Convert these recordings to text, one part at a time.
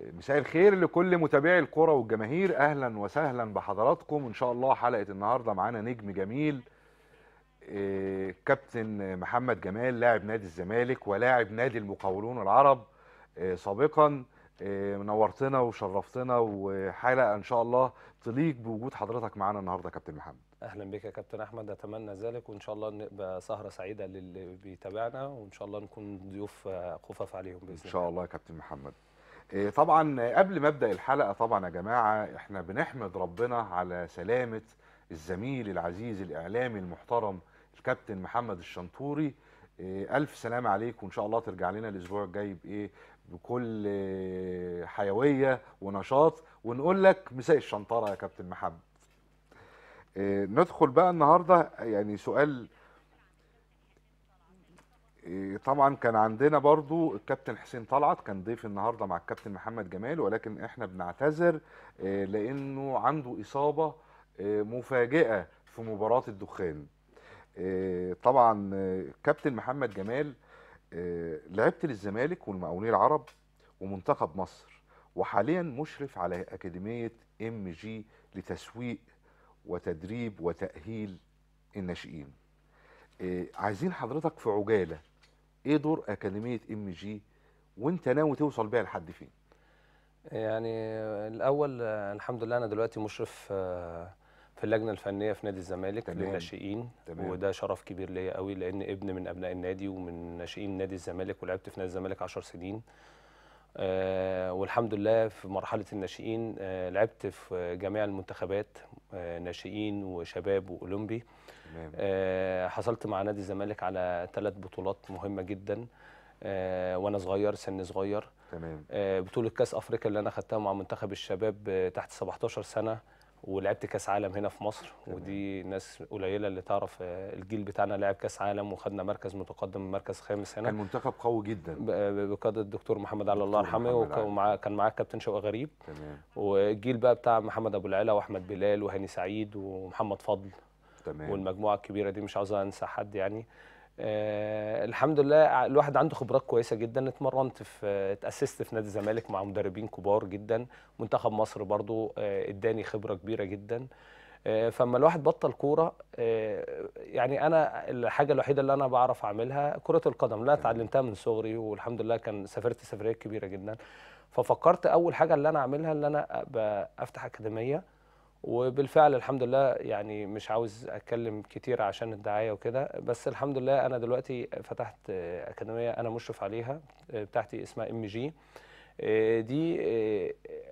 مساء الخير لكل متابعي الكرة والجماهير اهلا وسهلا بحضراتكم ان شاء الله حلقه النهارده معانا نجم جميل إيه، كابتن محمد جمال لاعب نادي الزمالك ولاعب نادي المقاولون العرب إيه، سابقا إيه، نورتنا وشرفتنا وحلقه ان شاء الله تليق بوجود حضرتك معانا النهارده كابتن محمد اهلا بك يا كابتن احمد اتمنى ذلك وان شاء الله نبقى سهره سعيده للي بيتابعنا وان شاء الله نكون ضيوف خفاف عليهم باذن الله ان شاء الله يا كابتن محمد إيه، طبعا قبل ما ابدا الحلقه طبعا يا جماعه احنا بنحمد ربنا على سلامه الزميل العزيز الاعلامي المحترم الكابتن محمد الشنطوري إيه، الف سلامه عليك وان شاء الله ترجع لنا الاسبوع الجاي بايه بكل حيويه ونشاط ونقول لك مساء الشنطره يا كابتن محمد إيه، ندخل بقى النهارده يعني سؤال إيه، طبعا كان عندنا برضو الكابتن حسين طلعت كان ضيف النهارده مع الكابتن محمد جمال ولكن احنا بنعتذر إيه، لانه عنده اصابه إيه، مفاجئه في مباراه الدخان طبعا كابتن محمد جمال لعبت للزمالك والمقاولين العرب ومنتخب مصر وحاليا مشرف على اكاديميه ام جي لتسويق وتدريب وتاهيل الناشئين عايزين حضرتك في عجاله ايه دور اكاديميه ام جي وانت ناوي توصل بيها لحد فين يعني الاول الحمد لله انا دلوقتي مشرف آه، في اللجنه الفنيه في نادي الزمالك للناشئين وده شرف كبير ليا قوي لان ابن من ابناء النادي ومن ناشئين نادي الزمالك ولعبت في نادي الزمالك 10 سنين آه، والحمد لله في مرحله الناشئين آه، لعبت في جميع المنتخبات ناشئين وشباب واولمبي آه حصلت مع نادي الزمالك على ثلاث بطولات مهمه جدا آه وانا صغير سن صغير تمام آه بطوله كاس افريقيا اللي انا خدتها مع منتخب الشباب آه، تحت 17 سنه ولعبت كاس عالم هنا في مصر تمام. ودي ناس قليله اللي تعرف آه، الجيل بتاعنا لعب كاس عالم وخدنا مركز متقدم مركز خامس هنا كان منتخب قوي جدا آه، بقياده الدكتور محمد علي الله يرحمه ومعاه كان معاه كابتن شوقي غريب تمام والجيل بقى بتاع محمد ابو العلا واحمد بلال وهاني سعيد ومحمد فضل تمام. والمجموعه الكبيره دي مش عاوز انسى حد يعني آه الحمد لله الواحد عنده خبرات كويسه جدا اتمرنت في اتاسست في نادي الزمالك مع مدربين كبار جدا منتخب مصر برضو آه اداني خبره كبيره جدا آه فما الواحد بطل كوره آه يعني انا الحاجه الوحيده اللي انا بعرف اعملها كره القدم لا اتعلمتها من صغري والحمد لله كان سافرت سفريات كبيره جدا ففكرت اول حاجه اللي انا اعملها اللي انا افتح اكاديميه وبالفعل الحمد لله يعني مش عاوز اتكلم كتير عشان الدعايه وكده بس الحمد لله انا دلوقتي فتحت اكاديميه انا مشرف عليها بتاعتي اسمها ام جي دي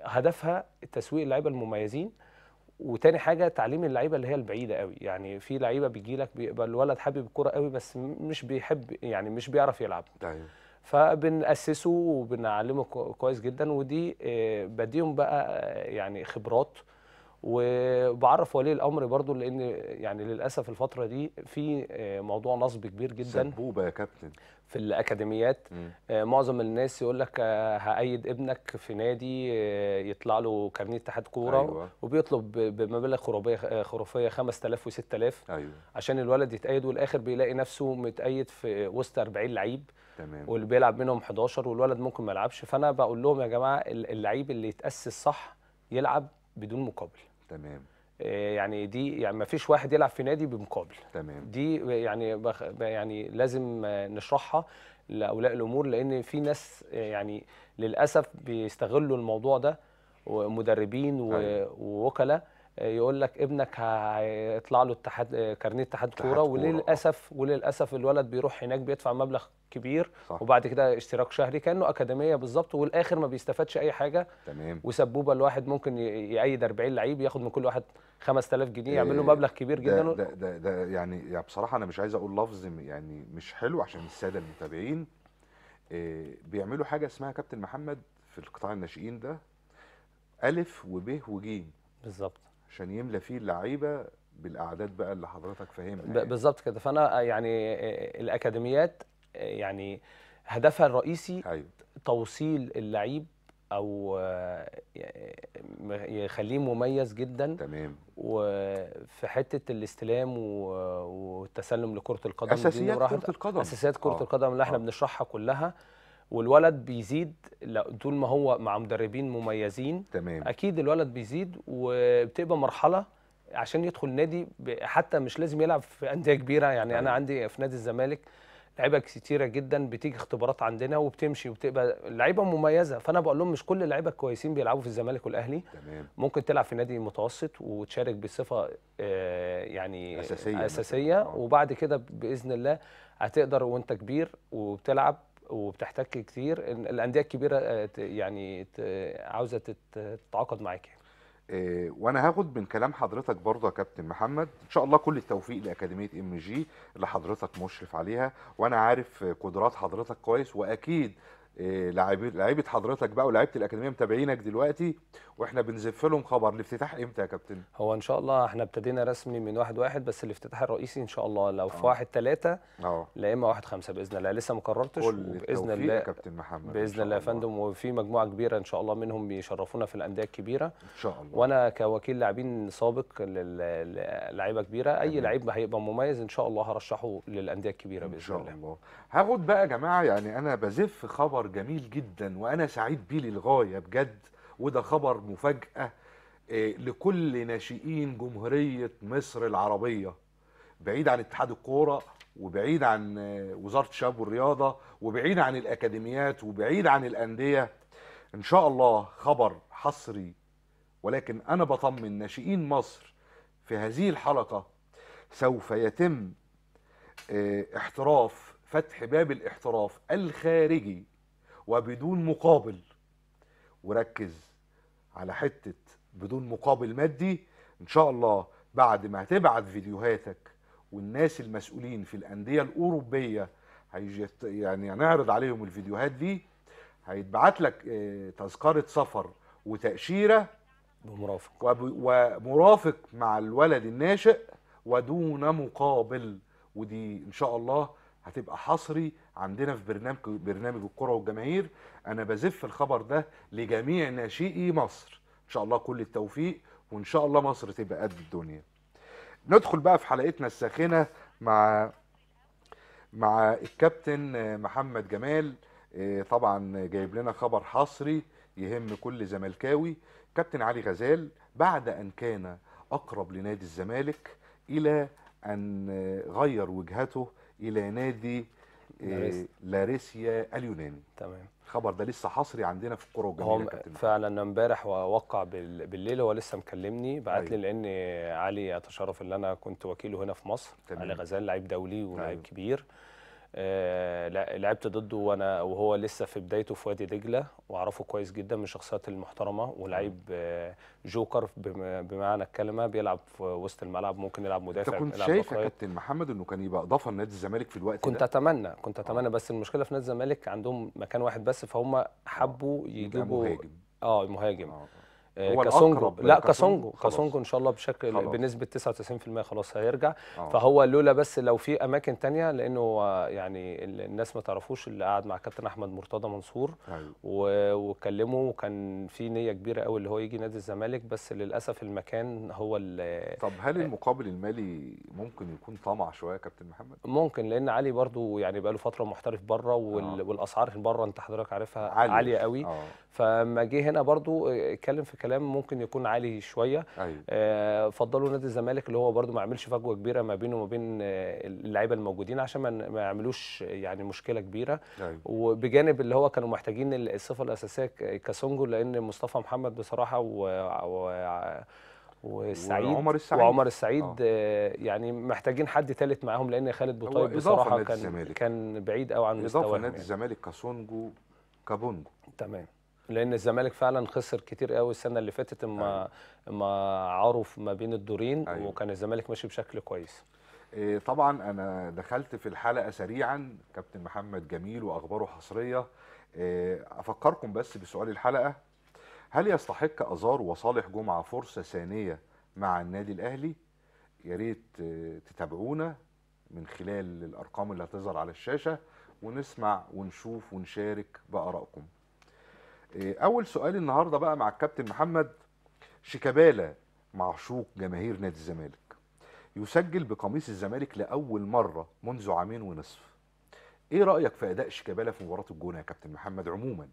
هدفها تسويق اللعيبه المميزين وتاني حاجه تعليم اللعيبه اللي هي البعيده قوي يعني في لعيبه بيجي لك بيقبل الولد حابب الكوره قوي بس مش بيحب يعني مش بيعرف يلعب أيوه. فبنأسسه وبنعلمه كويس جدا ودي بديهم بقى يعني خبرات وبعرف ولي الامر برضو لان يعني للاسف الفتره دي في آه، موضوع نصب كبير جدا سبوبه يا كابتن في الاكاديميات مم. آه، معظم الناس يقول لك آه، هأيد ابنك في نادي يطلع له كارنيه اتحاد كوره أيوة. وبيطلب بمبالغ خرافيه خرافيه 5000 و6000 أيوة. عشان الولد يتأيد والاخر بيلاقي نفسه متأيد في وسط 40 لعيب تمام واللي بيلعب منهم 11 والولد ممكن ما يلعبش فانا بقول لهم يا جماعه اللعيب اللي يتأسس صح يلعب بدون مقابل تمام آه، يعني دي يعني ما فيش واحد يلعب في نادي بمقابل تمام دي يعني بخ يعني لازم نشرحها لاولاء الامور لان في ناس آه، يعني للاسف بيستغلوا الموضوع ده ومدربين أيوة. ووكلاء يقول لك ابنك هيطلع له اتحاد كارنيه اتحاد كوره وللاسف وللاسف الولد بيروح هناك بيدفع مبلغ كبير صح. وبعد كده اشتراك شهري كانه اكاديميه بالظبط والاخر ما بيستفادش اي حاجه تمام وسبوبه الواحد ممكن يأيد 40 لعيب ياخد من كل واحد 5000 جنيه يعمل له آه، مبلغ كبير جدا ده ده, ده يعني, يعني بصراحه انا مش عايز اقول لفظ يعني مش حلو عشان الساده المتابعين آه، بيعملوا حاجه اسمها كابتن محمد في القطاع الناشئين ده الف وب وج بالظبط عشان يملى فيه اللعيبه بالاعداد بقى اللي حضرتك فاهمها يعني. بالظبط كده فانا آه، يعني آه، الاكاديميات آه، يعني هدفها الرئيسي أيوه. توصيل اللعيب او يخليه مميز جدا تمام وفي حته الاستلام والتسلم لكره القدم اساسيات كره القدم اساسيات كره آه. القدم اللي احنا آه. بنشرحها كلها والولد بيزيد طول ما هو مع مدربين مميزين تمام. اكيد الولد بيزيد وبتبقى مرحله عشان يدخل نادي حتى مش لازم يلعب في انديه كبيره يعني طيب. انا أيوه. عندي في نادي الزمالك لعيبه كتيره جدا بتيجي اختبارات عندنا وبتمشي وبتبقى لعيبه مميزه فانا بقول لهم مش كل اللعيبه الكويسين بيلعبوا في الزمالك والاهلي تمام. ممكن تلعب في نادي متوسط وتشارك بصفه آه، يعني اساسيه اساسيه وبعد كده باذن الله هتقدر وانت كبير وبتلعب وبتحتك كتير الانديه الكبيره آه، يعني عاوزه تتعاقد معاك يعني. آه، وانا هاخد من كلام حضرتك برضه يا كابتن محمد ان شاء الله كل التوفيق لاكاديميه ام جي اللي حضرتك مشرف عليها وانا عارف قدرات حضرتك كويس واكيد إيه، لعيبه حضرتك بقى ولاعيبه الاكاديميه متابعينك دلوقتي واحنا بنزف لهم خبر الافتتاح امتى يا كابتن؟ هو ان شاء الله احنا ابتدينا رسمي من 1 1 بس الافتتاح الرئيسي ان شاء الله لو في 1 آه. 3 اه لا اما 1 5 باذن الله لسه ما قررتش باذن الله يا كابتن محمد باذن الله يا فندم وفي مجموعه كبيره ان شاء الله منهم بيشرفونا في الانديه الكبيره ان شاء الله وانا كوكيل لاعبين سابق للعيبه كبيره اي لعيب هيبقى مميز ان شاء الله هرشحه للانديه الكبيره باذن الله ان شاء الله هاخد بقى يا جماعه يعني انا بزف خبر خبر جميل جدا وانا سعيد بيه للغايه بجد وده خبر مفاجاه آه، لكل ناشئين جمهوريه مصر العربيه بعيد عن اتحاد الكوره وبعيد عن آه، وزاره الشباب والرياضه وبعيد عن الاكاديميات وبعيد عن الانديه ان شاء الله خبر حصري ولكن انا بطمن ناشئين مصر في هذه الحلقه سوف يتم آه، احتراف فتح باب الاحتراف الخارجي وبدون مقابل وركز على حتة بدون مقابل مادي ان شاء الله بعد ما هتبعت فيديوهاتك والناس المسؤولين في الأندية الأوروبية يعني هنعرض عليهم الفيديوهات دي هيتبعت لك آه، تذكرة سفر وتأشيرة بمرافق ومرافق مع الولد الناشئ ودون مقابل ودي ان شاء الله هتبقى حصري عندنا في برنامج برنامج الكره والجماهير انا بزف الخبر ده لجميع ناشئي مصر ان شاء الله كل التوفيق وان شاء الله مصر تبقى قد الدنيا ندخل بقى في حلقتنا الساخنه مع مع الكابتن محمد جمال آه، طبعا جايب لنا خبر حصري يهم كل زملكاوي كابتن علي غزال بعد ان كان اقرب لنادي الزمالك الى ان غير وجهته الى نادي آه، لاريسيا اليوناني تمام الخبر ده لسه حصري عندنا في الكوره الجميله هو فعلا امبارح ووقع بالليل هو لسه مكلمني بعت لي أيوه. لان علي اتشرف اللي انا كنت وكيله هنا في مصر تمام. علي غزال لعيب دولي ولاعيب أيوه. كبير آه، لعبت ضده وانا وهو لسه في بدايته في وادي دجله واعرفه كويس جدا من الشخصيات المحترمه ولعيب آه، جوكر بمعنى الكلمه بيلعب في وسط الملعب ممكن يلعب مدافع كنت شايف يا كابتن محمد انه كان يبقى اضافه لنادي الزمالك في الوقت كنت ده كنت اتمنى كنت آه. اتمنى بس المشكله في نادي الزمالك عندهم مكان واحد بس فهم حبوا يجيبوا مهاجم اه مهاجم آه. آه، هو كاسونجو لا كاسونجو كاسونجو ان شاء الله بشكل خلاص. بنسبه 99% خلاص هيرجع آه. فهو لولا بس لو في اماكن تانية لانه يعني الناس ما تعرفوش اللي قعد مع كابتن احمد مرتضى منصور أيوه. وكلمه وكان في نيه كبيره قوي اللي هو يجي نادي الزمالك بس للاسف المكان هو طب هل آه. المقابل المالي ممكن يكون طمع شويه يا كابتن محمد ممكن لان علي برضو يعني بقى له فتره محترف بره وال... آه. والاسعار بره انت حضرتك عارفها عالية, عالية قوي آه. فما جه هنا برضو اتكلم في كلام ممكن يكون عالي شويه أيوة. آه، فضلوا نادي الزمالك اللي هو برضو ما عملش فجوه كبيره ما بينه وما بين آه، اللعيبه الموجودين عشان ما يعملوش يعني مشكله كبيره أيوة. وبجانب اللي هو كانوا محتاجين الصفه الاساسيه كاسونجو لان مصطفى محمد بصراحه و, و... والسعيد وعمر السعيد وعمر السعيد آه. آه، يعني محتاجين حد ثالث معاهم لان خالد بوطيب بصراحه كان الزمالك. كان بعيد قوي عن مستواه اضافه نادي الزمالك كاسونجو كابونجو تمام لان الزمالك فعلا خسر كتير قوي السنه اللي فاتت اما اما عرف ما بين الدورين أيوة. وكان الزمالك ماشي بشكل كويس إيه، طبعا انا دخلت في الحلقه سريعا كابتن محمد جميل واخباره حصريه إيه، افكركم بس بسؤال الحلقه هل يستحق ازار وصالح جمعه فرصه ثانيه مع النادي الاهلي يا ريت آه، تتابعونا من خلال الارقام اللي هتظهر على الشاشه ونسمع ونشوف ونشارك بارائكم إيه، اول سؤال النهارده بقى مع الكابتن محمد شيكابالا معشوق جماهير نادي الزمالك يسجل بقميص الزمالك لاول مره منذ عامين ونصف ايه رايك في اداء شيكابالا في مباراه الجونه يا كابتن محمد عموما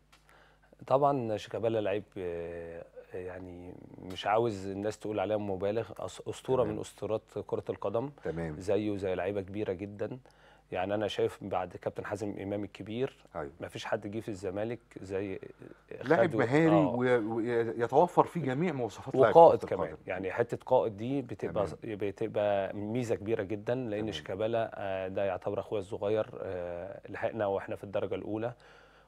طبعا شيكابالا لعيب آه، يعني مش عاوز الناس تقول عليه مبالغ اسطوره تمام. من اسطورات كره القدم تمام زيه زي لعيبه كبيره جدا يعني انا شايف بعد كابتن حازم امام الكبير أيوة. ما فيش حد جه في الزمالك زي لاعب مهاري آه. ويتوفر فيه جميع مواصفات وقائد كمان القادم. يعني حته قائد دي بتبقى بتبقى ميزه كبيره جدا لان شيكابالا آه، ده يعتبر اخويا الصغير آه، لحقنا واحنا في الدرجه الاولى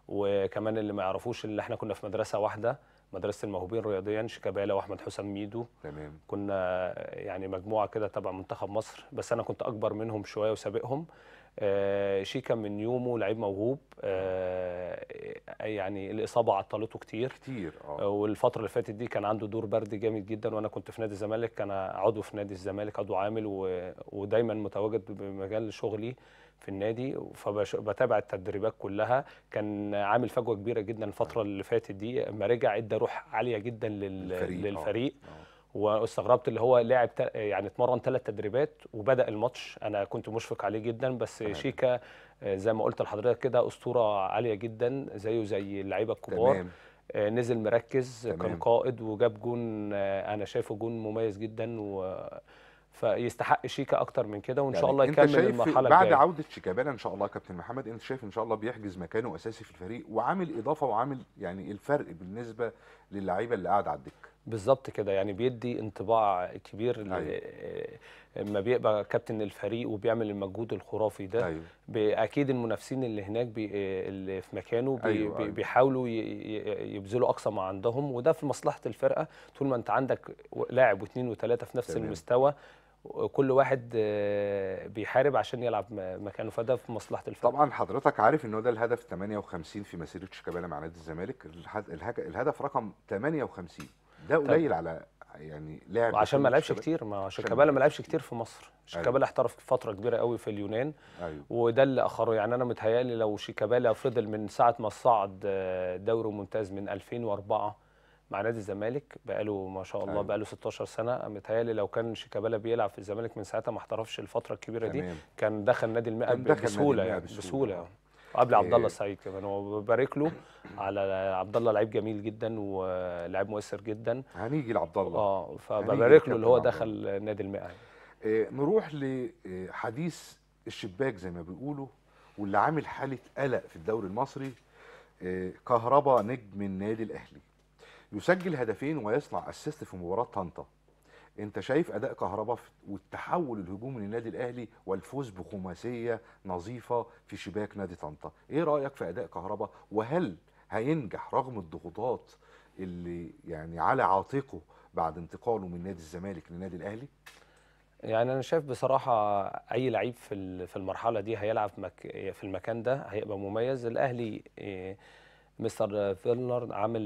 وكمان اللي ما يعرفوش اللي احنا كنا في مدرسه واحده مدرسه الموهوبين رياضيا شيكابالا واحمد حسام ميدو تمام كنا يعني مجموعه كده تبع منتخب مصر بس انا كنت اكبر منهم شويه وسابقهم آه، شيكا من يومه لعيب موهوب آه، آه، يعني الاصابه عطلته كتير كتير اه والفتره اللي فاتت دي كان عنده دور برد جامد جدا وانا كنت في نادي الزمالك انا عضو في نادي الزمالك عضو عامل و... ودايما متواجد بمجال شغلي في النادي فبتابع التدريبات كلها كان عامل فجوه كبيره جدا الفتره اللي فاتت دي اما رجع ادى روح عاليه جدا لل... للفريق, للفريق. أوه. أوه. واستغربت اللي هو لعب يعني اتمرن ثلاث تدريبات وبدا الماتش انا كنت مشفق عليه جدا بس تمام. شيكا آه، زي ما قلت لحضرتك كده اسطوره عاليه جدا زيه زي اللعيبه الكبار تمام. آه، نزل مركز تمام. كان قائد وجاب جون آه، انا شايفه جون مميز جدا و فيستحق شيكا اكتر من كده وان شاء يعني الله يكمل المرحله الجايه بعد عوده شيكابالا ان شاء الله كابتن محمد انت شايف ان شاء الله بيحجز مكانه اساسي في الفريق وعامل اضافه وعامل يعني الفرق بالنسبه للعيبه اللي قاعد على الدكه بالظبط كده يعني بيدي انطباع كبير أيوة. آه، لما بيبقى كابتن الفريق وبيعمل المجهود الخرافي ده أيوة. اكيد المنافسين اللي هناك بي آه، اللي في مكانه بي أيوة. أيوة. بيحاولوا يبذلوا اقصى ما عندهم وده في مصلحه الفرقه طول ما انت عندك لاعب واثنين وثلاثه في نفس تمام. المستوى كل واحد آه، بيحارب عشان يلعب مكانه فده في مصلحه الفريق طبعا حضرتك عارف ان هو ده الهدف 58 في مسيره شيكابالا مع نادي الزمالك الهدف رقم 58 ده طيب. قليل على يعني لاعب عشان ما لعبش كتير ما شيكابالا ما لعبش كتير في مصر شيكابالا أيوه. احترف فتره كبيره قوي في اليونان أيوه. وده اللي اخره يعني انا متهيألي لو شيكابالا فضل من ساعه ما صعد آه، دوري ممتاز من 2004 مع نادي الزمالك بقاله ما شاء الله أيوه. بقاله 16 سنه متهيألي لو كان شيكابالا بيلعب في الزمالك من ساعتها ما احترفش الفتره الكبيره دي كان دخل نادي المئة بسهوله يعني بسهوله, بسهولة. وقبل عبد الله السعيد إيه. كمان وببارك له على عبد الله لعيب جميل جدا ولعيب مؤثر جدا هنيجي لعبد الله اه فببارك له اللي هو دخل نادي المئه إيه، نروح لحديث الشباك زي ما بيقولوا واللي عامل حاله قلق في الدوري المصري إيه، كهربا نجم النادي الاهلي يسجل هدفين ويصنع اسيست في مباراه طنطا انت شايف اداء كهربا والتحول الهجومي للنادي الاهلي والفوز بخماسيه نظيفه في شباك نادي طنطا ايه رايك في اداء كهربا وهل هينجح رغم الضغوطات اللي يعني على عاتقه بعد انتقاله من نادي الزمالك لنادي الاهلي يعني انا شايف بصراحه اي لعيب في في المرحله دي هيلعب في المكان ده هيبقى مميز الاهلي إيه، مستر فيلنر عامل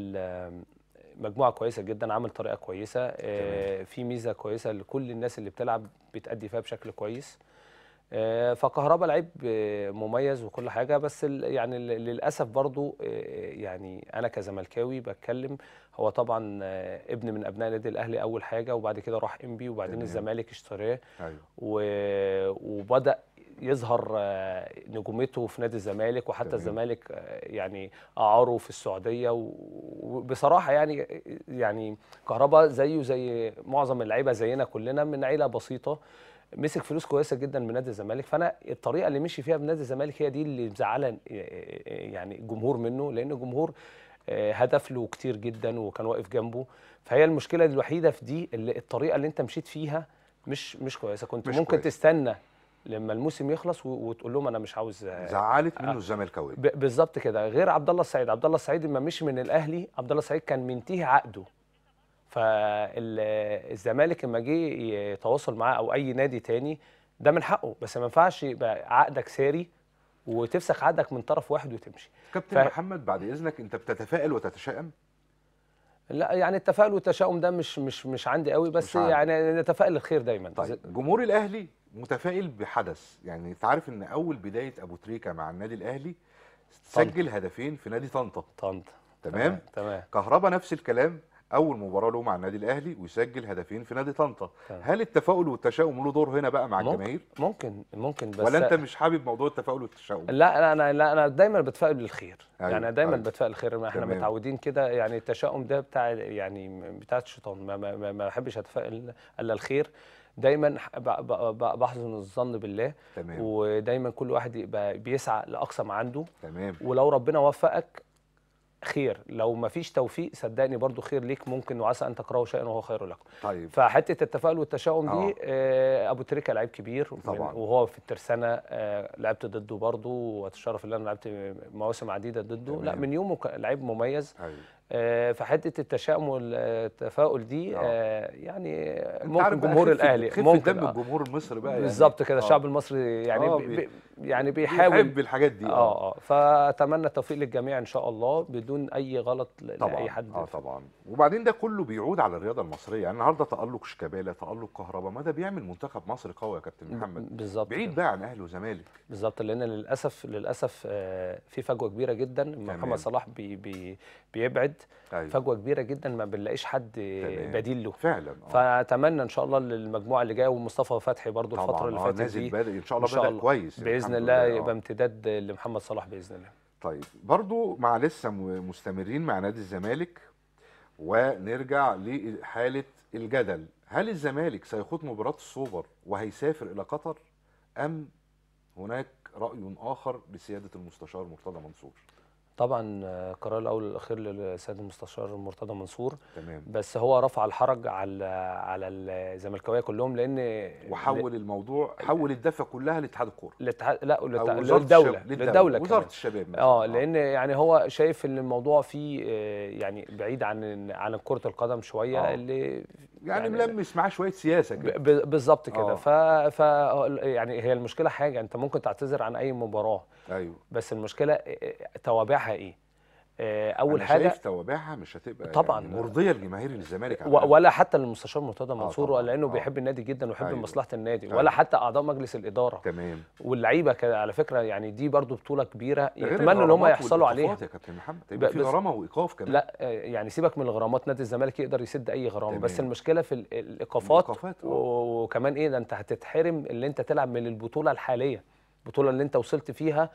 مجموعه كويسه جدا عامل طريقه كويسه آه، في ميزه كويسه لكل الناس اللي بتلعب بتأدي فيها بشكل كويس آه، فكهربا لعيب آه، مميز وكل حاجه بس يعني للاسف برضو يعني انا كزملكاوي بتكلم هو طبعا ابن من ابناء النادي الاهلي اول حاجه وبعد كده راح انبي وبعدين الزمالك اشتراه أيوه. وبدا يظهر آه، نجومته في نادي الزمالك وحتى الزمالك آه، يعني اعاره في السعوديه وبصراحه يعني يعني كهربا زيه زي معظم اللعيبه زينا كلنا من عيله بسيطه مسك فلوس كويسه جدا من نادي الزمالك فانا الطريقه اللي مشي فيها بنادي الزمالك هي دي اللي مزعله آه، يعني الجمهور منه لان الجمهور هدف له كتير جدا وكان واقف جنبه فهي المشكله الوحيده في دي اللي الطريقه اللي انت مشيت فيها مش مش كويسه كنت مش ممكن كويس. تستنى لما الموسم يخلص وتقول لهم انا مش عاوز آه، زعلت آه، منه الزملكاوي بالظبط كده غير عبد الله السعيد عبد الله السعيد لما مشي من الاهلي عبد الله السعيد كان منتهي عقده فالزمالك لما جه يتواصل معاه او اي نادي تاني ده من حقه بس ما ينفعش يبقى عقدك ساري وتفسخ عقدك من طرف واحد وتمشي كابتن ف... محمد بعد اذنك انت بتتفائل وتتشائم لا يعني التفاؤل والتشاؤم ده مش مش مش عندي قوي بس مش عندي. يعني نتفائل الخير دايما طيب جمهور الاهلي متفائل بحدث يعني انت عارف ان اول بدايه ابو تريكه مع النادي الاهلي سجل هدفين في نادي طنطا طنطا تمام تمام كهربا نفس الكلام اول مباراه له مع النادي الاهلي ويسجل هدفين في نادي طنطا هل التفاؤل والتشاؤم له دور هنا بقى مع ممكن الجماهير ممكن ممكن بس ولا انت مش حابب موضوع التفاؤل والتشاؤم لا لا انا لا انا دايما بتفائل بالخير أيوة يعني دايما أيوة بتفائل بالخير احنا تمام. متعودين كده يعني التشاؤم ده بتاع يعني بتاع الشيطان ما ما ما بحبش اتفائل الا الخير دايما بحسن الظن بالله تمام. ودايما كل واحد يبقى بيسعى لاقصى ما عنده تمام. ولو ربنا وفقك خير لو ما فيش توفيق صدقني برضو خير ليك ممكن وعسى ان تكرهوا شيئا وهو خير لكم طيب فحته التفاؤل والتشاؤم دي آه. آه، ابو تريكه لعيب كبير طبعا وهو في الترسانه آه، لعبت ضده برضو واتشرف ان انا لعبت مواسم عديده ضده لا من يومه لعيب مميز أيوه. آه، فحته التشاؤم والتفاؤل آه، دي آه, آه، يعني ممكن جمهور الاهلي ممكن دم الجمهور المصري بقى يعني بالظبط كده الشعب المصري يعني آه بي يعني بيحاول بيحب الحاجات دي اه اه فاتمنى التوفيق للجميع ان شاء الله بدون اي غلط لاي حد اه طبعا وبعدين ده كله بيعود على الرياضه المصريه يعني النهارده تالق شيكابالا تالق كهربا ما ده بيعمل منتخب مصر قوي يا كابتن محمد بالظبط بعيد بقى عن اهلي وزمالك بالظبط لان للاسف للاسف في فجوه كبيره جدا محمد صلاح بي بي بيبعد بجد أيوة. فجوه كبيره جدا ما بنلاقيش حد تمام. بديل له فعلا آه. فاتمنى ان شاء الله للمجموعه اللي جايه ومصطفى فتحي برضو الفتره اللي آه، فاتت دي بادئ ان شاء الله إن شاء بدا كويس باذن الله يبقى آه. امتداد لمحمد صلاح باذن الله طيب برضو مع لسه مستمرين مع نادي الزمالك ونرجع لحاله الجدل هل الزمالك سيخوض مباراه السوبر وهيسافر الى قطر ام هناك راي اخر لسياده المستشار مرتضى منصور طبعا آه، قرار الاول والاخير للسيد المستشار مرتضى منصور تمام. بس هو رفع الحرج على على الزملكاويه كلهم لان وحول ل... الموضوع حول الدفه كلها لاتحاد الكوره لاتحاد لا لت... للدوله الشباب. للدوله وزاره الشباب مثلا. آه،, اه لان يعني هو شايف ان الموضوع فيه آه، يعني بعيد عن عن كره القدم شويه آه. اللي يعني, يعني ملمس معاه شويه سياسه كده بالظبط كده آه. ف... ف يعني هي المشكله حاجه انت ممكن تعتذر عن اي مباراه ايوه بس المشكله آه، آه، توابعها ايه آه، اول أنا حاجه شايف توابعها مش هتبقى طبعا يعني مرضيه لجماهير الزمالك ولا حتى للمستشار مرتضى منصور آه لانه آه بيحب النادي جدا ويحب أيوه. مصلحه النادي أيوه. ولا حتى اعضاء مجلس الاداره تمام واللعيبه على فكره يعني دي برضو بطوله كبيره يتمنى ان هم يحصلوا عليها يا كابتن محمد يبقى في غرامه وايقاف كمان لا يعني سيبك من الغرامات نادي الزمالك يقدر يسد اي غرامه بس المشكله في الايقافات وكمان ايه ده انت هتتحرم اللي انت تلعب من البطوله الحاليه البطوله اللي انت وصلت فيها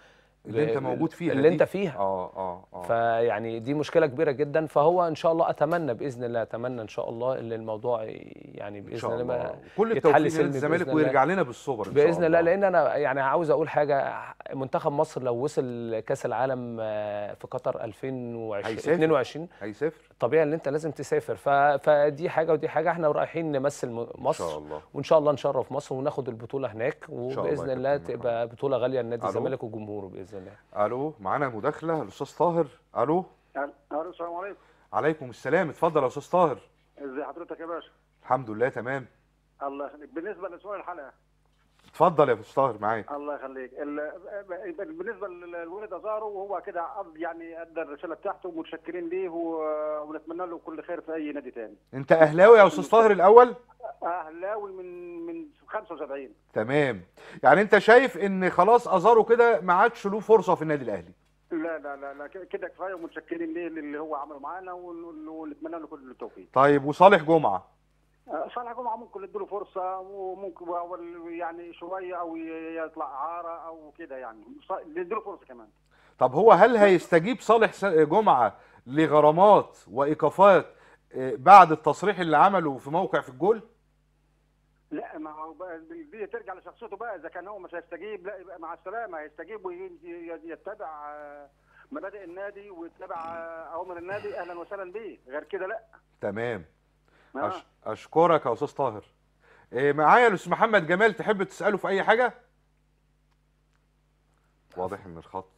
اللي انت موجود فيها اللي انت فيها اه اه اه فيعني دي مشكله كبيره جدا فهو ان شاء الله اتمنى باذن الله اتمنى ان شاء الله ان الموضوع يعني باذن الله, كل التوفيق للزمالك ويرجع لنا بالصبر ان بإذن الله. الله لان انا يعني عاوز اقول حاجه منتخب مصر لو وصل كاس العالم آه، في قطر 2022 هيسافر طبيعي ان انت لازم تسافر فدي حاجه ودي حاجه احنا رايحين نمثل مصر إن شاء الله. وان شاء الله نشرف مصر وناخد البطوله هناك وباذن الله تبقى بطوله غاليه لنادي الزمالك وجمهوره باذن الله باذن الله الو معانا مداخله الاستاذ طاهر الو الو السلام عليكم عليكم السلام اتفضل يا استاذ طاهر ازي حضرتك يا باشا الحمد لله تمام الله يخليك بالنسبه لسؤال الحلقه اتفضل يا استاذ طاهر معاك الله يخليك بالنسبه للولد ازارو وهو كده اب يعني ادى الرساله بتاعته ومتشكرين ليه ونتمنى له كل خير في اي نادي تاني انت اهلاوي يا استاذ طاهر الاول اهلاوي من من 75 تمام يعني انت شايف ان خلاص ازارو كده ما عادش له فرصه في النادي الاهلي لا لا لا لا كده كفايه ومتشكرين ليه اللي هو عمله معانا ونتمنى له كل التوفيق طيب وصالح جمعه صالح جمعه ممكن نديله فرصه وممكن يعني شويه او يطلع اعاره او كده يعني نديله فرصه كمان طب هو هل هيستجيب صالح جمعه لغرامات وايقافات آه، بعد التصريح اللي عمله في موقع في الجول؟ لا ما هو دي ترجع لشخصيته بقى اذا كان هو مش هيستجيب لا يبقى مع السلامه هيستجيب ويتبع آه، مبادئ النادي ويتبع اوامر آه، النادي اهلا وسهلا بيه غير كده لا تمام آه. أش... اشكرك يا استاذ طاهر إيه معايا الاستاذ محمد جمال تحب تساله في اي حاجه واضح ان الخط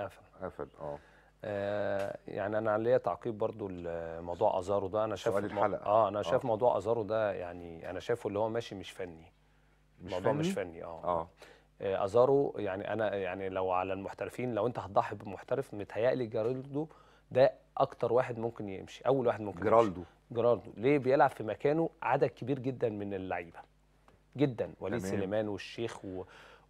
قفل قفل آه. اه يعني انا ليا تعقيب برضو لموضوع ازارو ده انا شايف الحلقه اه انا شايف آه. موضوع ازارو ده يعني انا شايفه اللي هو ماشي مش فني مش موضوع فني؟ مش فني آه. اه اه ازارو يعني انا يعني لو على المحترفين لو انت هتضحي بمحترف متهيألي جارالدو ده اكتر واحد ممكن يمشي اول واحد ممكن جرالدو جيراردو ليه بيلعب في مكانه عدد كبير جدا من اللعيبه جدا وليد سليمان والشيخ و...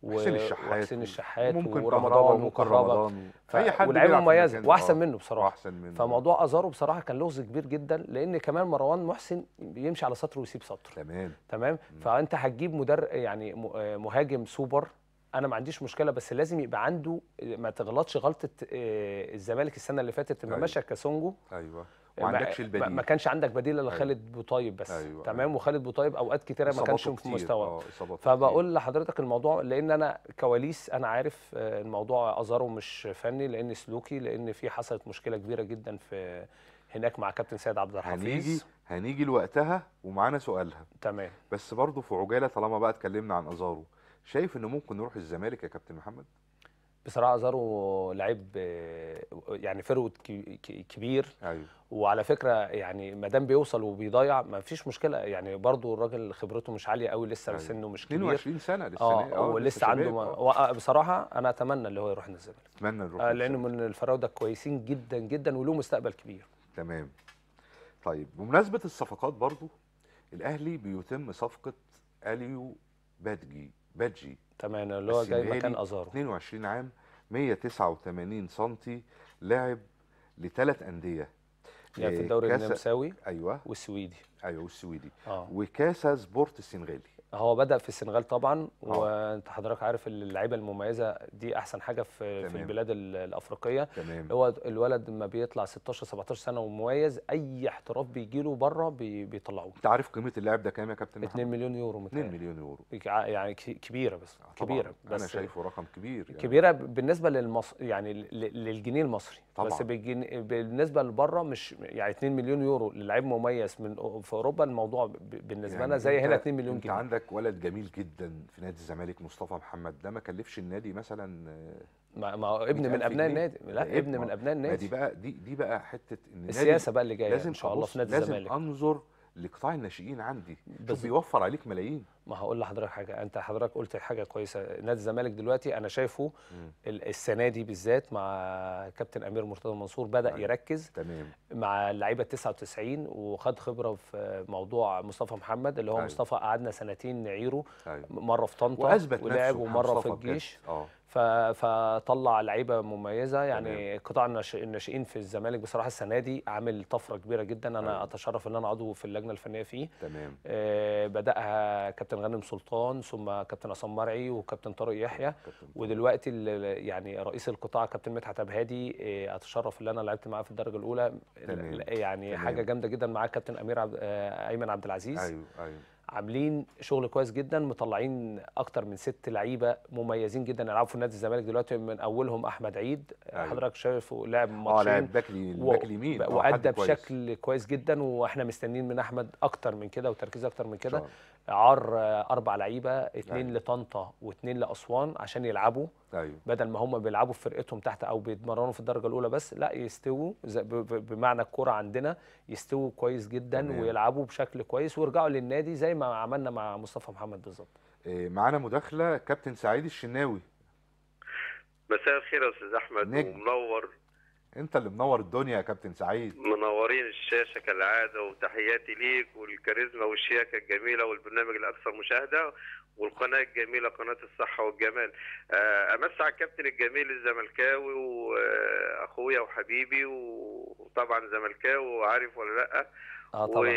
و... حسين الشحات وحسين الشحات ورمضان رمضان ف... اي حد ولاعيبه مميزه واحسن منه بصراحه واحسن منه. فموضوع ازارو بصراحه كان لغز كبير جدا لان كمان مروان محسن بيمشي على سطر ويسيب سطر تمام تمام مم. فانت هتجيب مدر يعني مهاجم سوبر انا ما عنديش مشكله بس لازم يبقى عنده ما تغلطش غلطه آه، الزمالك السنه اللي فاتت لما أيوة. مشى كاسونجو ايوه ما عندكش البديل ما كانش عندك بديل الا أيوة. خالد بوطيب بس أيوة, أيوة. تمام أيوة. وخالد بوطيب اوقات كتيره ما كانش في مستوى آه، فبقول لحضرتك الموضوع لان انا كواليس انا عارف آه، الموضوع اظهره مش فني لان سلوكي لان في حصلت مشكله كبيره جدا في هناك مع كابتن سيد عبد الحفيظ هنيجي هنيجي لوقتها ومعانا سؤالها تمام بس برضه في عجاله طالما بقى اتكلمنا عن ازارو شايف انه ممكن يروح الزمالك يا كابتن محمد بصراحه ازارو لعيب يعني فرود كبير أيوه. وعلى فكره يعني ما دام بيوصل وبيضيع ما فيش مشكله يعني برضو الراجل خبرته مش عاليه قوي لسه أيوه. سنه مش كبير 22 سنه آه، آه، آه، لسه اه ولسه عنده ما بصراحه انا اتمنى اللي هو يروح الزمالك اتمنى يروح آه لانه من الفراوده كويسين جدا جدا وله مستقبل كبير تمام طيب بمناسبه الصفقات برضو الاهلي بيتم صفقه اليو بادجي بادجي تمام اللي هو جاي مكان ازارو 22 عام 189 سم لاعب لثلاث انديه يعني في آه، الدوري النمساوي ايوه والسويدي ايوه والسويدي آه. وكاسا سبورت السنغالي هو بدا في السنغال طبعا أوه. وانت حضرتك عارف اللعيبه المميزه دي احسن حاجه في تمام. في البلاد الافريقيه تمام. هو الولد ما بيطلع 16 17 سنه ومميز اي احتراف بيجي له بره بي بيطلعوه انت عارف قيمه اللاعب ده كام يا كابتن 2 مليون يورو 2 مليون يورو يعني كبيره بس آه، طبعًا. كبيره بس انا شايفه رقم كبير يعني. كبيره بالنسبه للمصري يعني للجنيه المصري طبعا. بس بالنسبه لبره مش يعني 2 مليون يورو للاعب مميز من في اوروبا الموضوع بالنسبه يعني لنا زي هنا 2 مليون جنيه انت عندك عندك ولد جميل جدا في نادي الزمالك مصطفى محمد ده ما كلفش النادي مثلا آه، ما, ما ابن من ابناء النادي لا ابن من ابناء النادي دي بقى دي دي بقى حته ان السياسه بقى اللي جايه ان شاء الله في نادي الزمالك لازم انظر لقطاع الناشئين عندي بس بيوفر عليك ملايين ما هقول لحضرتك حاجه انت حضرتك قلت حاجه كويسه نادي الزمالك دلوقتي انا شايفه مم. السنه دي بالذات مع كابتن امير مرتضى منصور بدا يعني. يركز تمام مع اللعيبه 99 وخد خبره في موضوع مصطفى محمد اللي هو أيوه. مصطفى قعدنا سنتين نعيره أيوه. مره في طنطا ولعب ومره في الجيش آه. فطلع لعيبه مميزه يعني قطاع الناشئين في الزمالك بصراحه السنه دي عامل طفره كبيره جدا انا أه. اتشرف ان انا عضو في اللجنه الفنيه فيه تمام آه، بداها كابتن غانم سلطان ثم كابتن عصام مرعي وكابتن طارق يحيى ودلوقتي يعني رئيس القطاع كابتن مدحت ابهادي آه، اتشرف ان انا لعبت معاه في الدرجه الاولى تمام. يعني تمام. حاجه جامده جدا معاه كابتن امير عبد آه، ايمن عبد العزيز ايوه ايوه عاملين شغل كويس جدا مطلعين اكتر من ست لعيبه مميزين جدا يلعبوا في نادي الزمالك دلوقتي من اولهم احمد عيد أيوة. حضرتك شايفه لعب آه، ماتشين اه لاعب باك اليمين آه، وادى بشكل كويس جدا واحنا مستنيين من احمد اكتر من كده وتركيز اكتر من كده عار اربع لعيبه اثنين أيوة. لطنطا واثنين لاسوان عشان يلعبوا أيوة. بدل ما هم بيلعبوا في فرقتهم تحت او بيتمرنوا في الدرجه الاولى بس لا يستووا بمعنى الكوره عندنا يستووا كويس جدا أيوة. ويلعبوا بشكل كويس ويرجعوا للنادي زي ما عملنا مع مصطفى محمد بالظبط آه، معانا مداخله كابتن سعيد الشناوي مساء الخير يا استاذ احمد ومنور انت اللي منور الدنيا يا كابتن سعيد منورين الشاشه كالعاده وتحياتي ليك والكاريزما والشياكه الجميله والبرنامج الاكثر مشاهده والقناه الجميله قناه الصحه والجمال آه، امسى على الكابتن الجميل الزملكاوي واخويا آه، وحبيبي وطبعا زملكاوي وعارف ولا لا اه طبعا